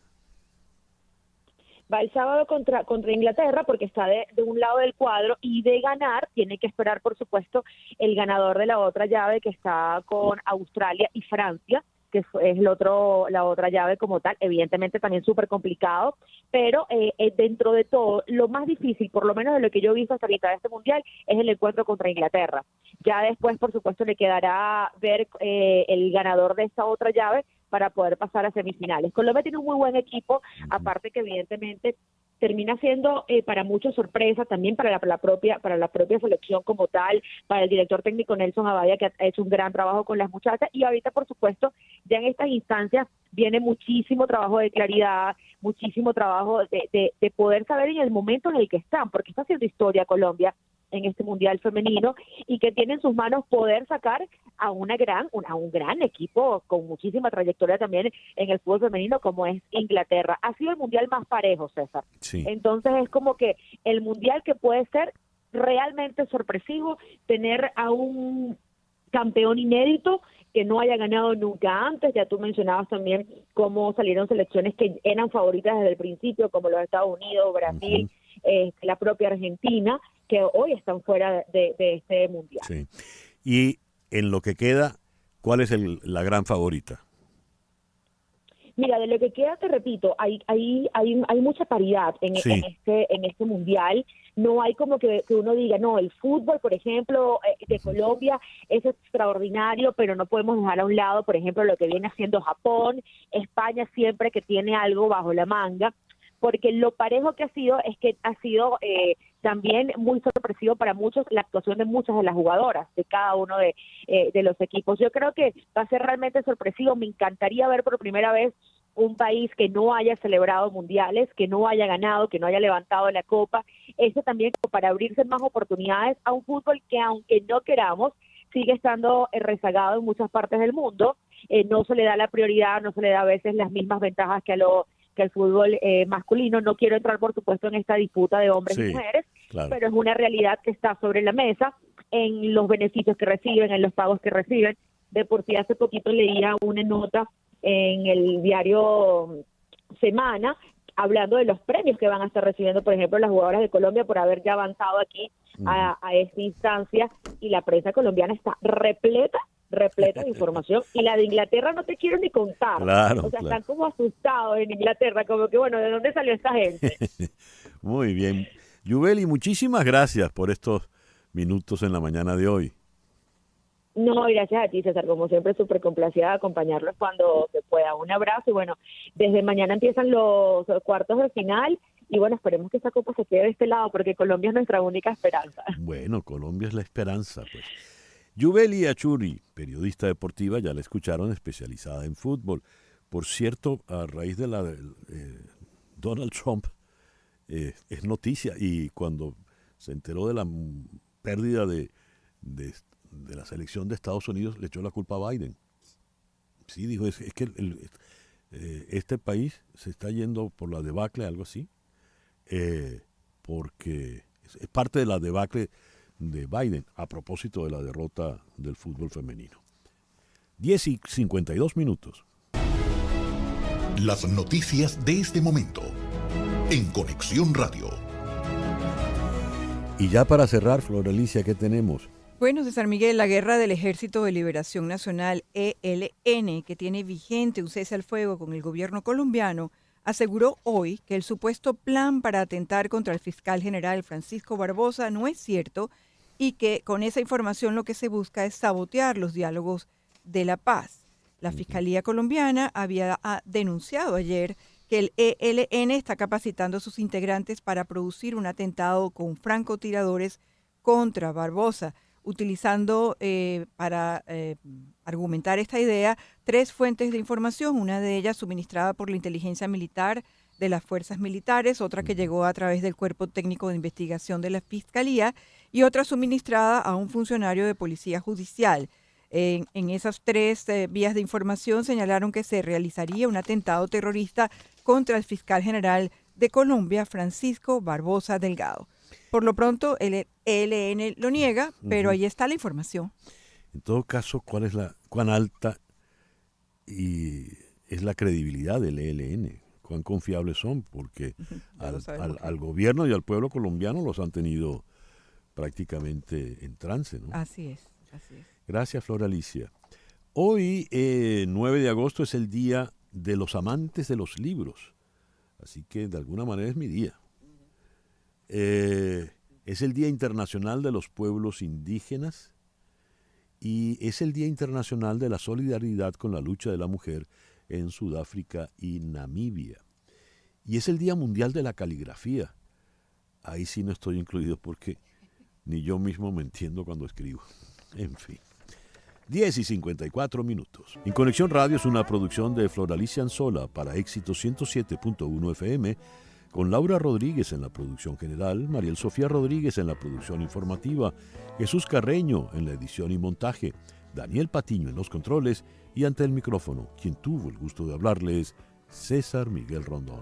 Va el sábado contra, contra Inglaterra porque está de un lado del cuadro y de ganar tiene que esperar, por supuesto, el ganador de la otra llave que está con Australia y Francia que es el otro, la otra llave como tal, evidentemente también súper complicado, pero eh, eh, dentro de todo, lo más difícil, por lo menos de lo que yo he visto hasta ahorita de este mundial, es el encuentro contra Inglaterra. Ya después, por supuesto, le quedará ver eh, el ganador de esta otra llave para poder pasar a semifinales. Colombia tiene un muy buen equipo, aparte que evidentemente termina siendo eh, para muchos sorpresa también para la, propia para la propia selección como tal para el director técnico Nelson Abadía que ha hecho un gran trabajo con las muchachas y ahorita por supuesto ya en estas instancias viene muchísimo trabajo de claridad muchísimo trabajo de, de poder saber en el momento en el que están porque está haciendo historia Colombia en este mundial femenino y que tiene en sus manos poder sacar a una gran a un gran equipo con muchísima trayectoria también en el fútbol femenino como es Inglaterra ha sido el mundial más parejo César entonces es como que el mundial que puede ser realmente sorpresivo tener a un campeón inédito que no haya ganado nunca antes. Ya tú mencionabas también cómo salieron selecciones que eran favoritas desde el principio, como los Estados Unidos, Brasil, este, la propia Argentina que hoy están fuera de, este mundial. Sí. Y en lo que queda, ¿cuál es la gran favorita? Mira, de lo que queda, te repito, hay, hay, hay, hay mucha paridad en, este, en este mundial. No hay como que, uno diga, no, el fútbol, por ejemplo, eh, de Colombia es extraordinario, pero no podemos dejar a un lado, por ejemplo, lo que viene haciendo Japón, España siempre que tiene algo bajo la manga porque lo parejo que ha sido es que ha sido eh, también muy sorpresivo para muchos la actuación de muchas de las jugadoras de cada uno eh, de, los equipos. Yo creo que va a ser realmente sorpresivo, me encantaría ver por primera vez un país que no haya celebrado mundiales, que no haya ganado, que no haya levantado la copa, eso también para abrirse más oportunidades a un fútbol que aunque no queramos, sigue estando eh, rezagado en muchas partes del mundo, no se le da la prioridad, no se le da a veces las mismas ventajas que a los que el fútbol eh, masculino. No quiero entrar, por supuesto, en esta disputa de hombres y mujeres, pero es una realidad que está sobre la mesa en los beneficios que reciben, en los pagos que reciben. De por sí, hace poquito leía una nota en el diario Semana hablando de los premios que van a estar recibiendo, por ejemplo, las jugadoras de Colombia por haber ya avanzado aquí a, a esta instancia y la prensa colombiana está repleta repleta de información y la de Inglaterra no te quiero ni contar. o sea, están como asustados en Inglaterra, como que bueno, ¿de dónde salió esta gente? Muy bien. Yubeli, muchísimas gracias por estos minutos en la mañana de hoy. No, gracias a ti, César. Como siempre, súper complacida de acompañarlos cuando se pueda. Un abrazo y bueno, desde mañana empiezan los cuartos de final y bueno, esperemos que esta copa se quede de este lado porque Colombia es nuestra única esperanza. Bueno, Colombia es la esperanza, pues. Yubeli Achuri, periodista deportiva, ya la escucharon, especializada en fútbol. Por cierto, a raíz de la eh, Donald Trump eh, es noticia y cuando se enteró de la pérdida de, la selección de Estados Unidos, le echó la culpa a Biden. Sí, dijo, es, que eh, este país se está yendo por la debacle, algo así, porque es parte de la debacle de Biden a propósito de la derrota del fútbol femenino. 10 y 52 minutos. Las noticias de este momento en Conexión Radio. Y ya para cerrar, Alicia, ¿qué tenemos? Bueno, San Miguel, la guerra del Ejército de Liberación Nacional, ELN, que tiene vigente un cese al fuego con el gobierno colombiano, aseguró hoy que el supuesto plan para atentar contra el fiscal general Francisco Barbosa no es cierto y que con esa información lo que se busca es sabotear los diálogos de la paz. La Fiscalía colombiana había ah, denunciado ayer que el ELN está capacitando a sus integrantes para producir un atentado con francotiradores contra Barbosa, utilizando eh, para eh, argumentar esta idea tres fuentes de información, una de ellas suministrada por la inteligencia militar de las fuerzas militares, otra que llegó a través del Cuerpo Técnico de Investigación de la Fiscalía y otra suministrada a un funcionario de policía judicial. En, esas tres eh, vías de información señalaron que se realizaría un atentado terrorista contra el fiscal general de Colombia, Francisco Barbosa Delgado. Por lo pronto, el ELN e lo niega, pero ahí está la información. En todo caso, ¿cuál es la, cuán alta y es la credibilidad del ELN? ¿Cuán confiables son? Porque al, al, al, gobierno y al pueblo colombiano los han tenido prácticamente en trance, ¿no? Así es, así es. Gracias, Flor Alicia. Hoy, 9 eh, de agosto, es el Día de los Amantes de los Libros. Así que de alguna manera es mi día. Eh, es el Día Internacional de los Pueblos Indígenas y es el Día Internacional de la Solidaridad con la Lucha de la Mujer en Sudáfrica y Namibia. Y es el Día Mundial de la Caligrafía. Ahí sí no estoy incluido porque ni yo mismo me entiendo cuando escribo. En fin. 10 y 54 minutos. En Conexión Radio es una producción de Floralicia Anzola para éxito 107.1 FM, con Laura Rodríguez en la producción general, Mariel Sofía Rodríguez en la producción informativa, Jesús Carreño en la edición y montaje, Daniel Patiño en los controles y ante el micrófono, quien tuvo el gusto de hablarles, César Miguel Rondón.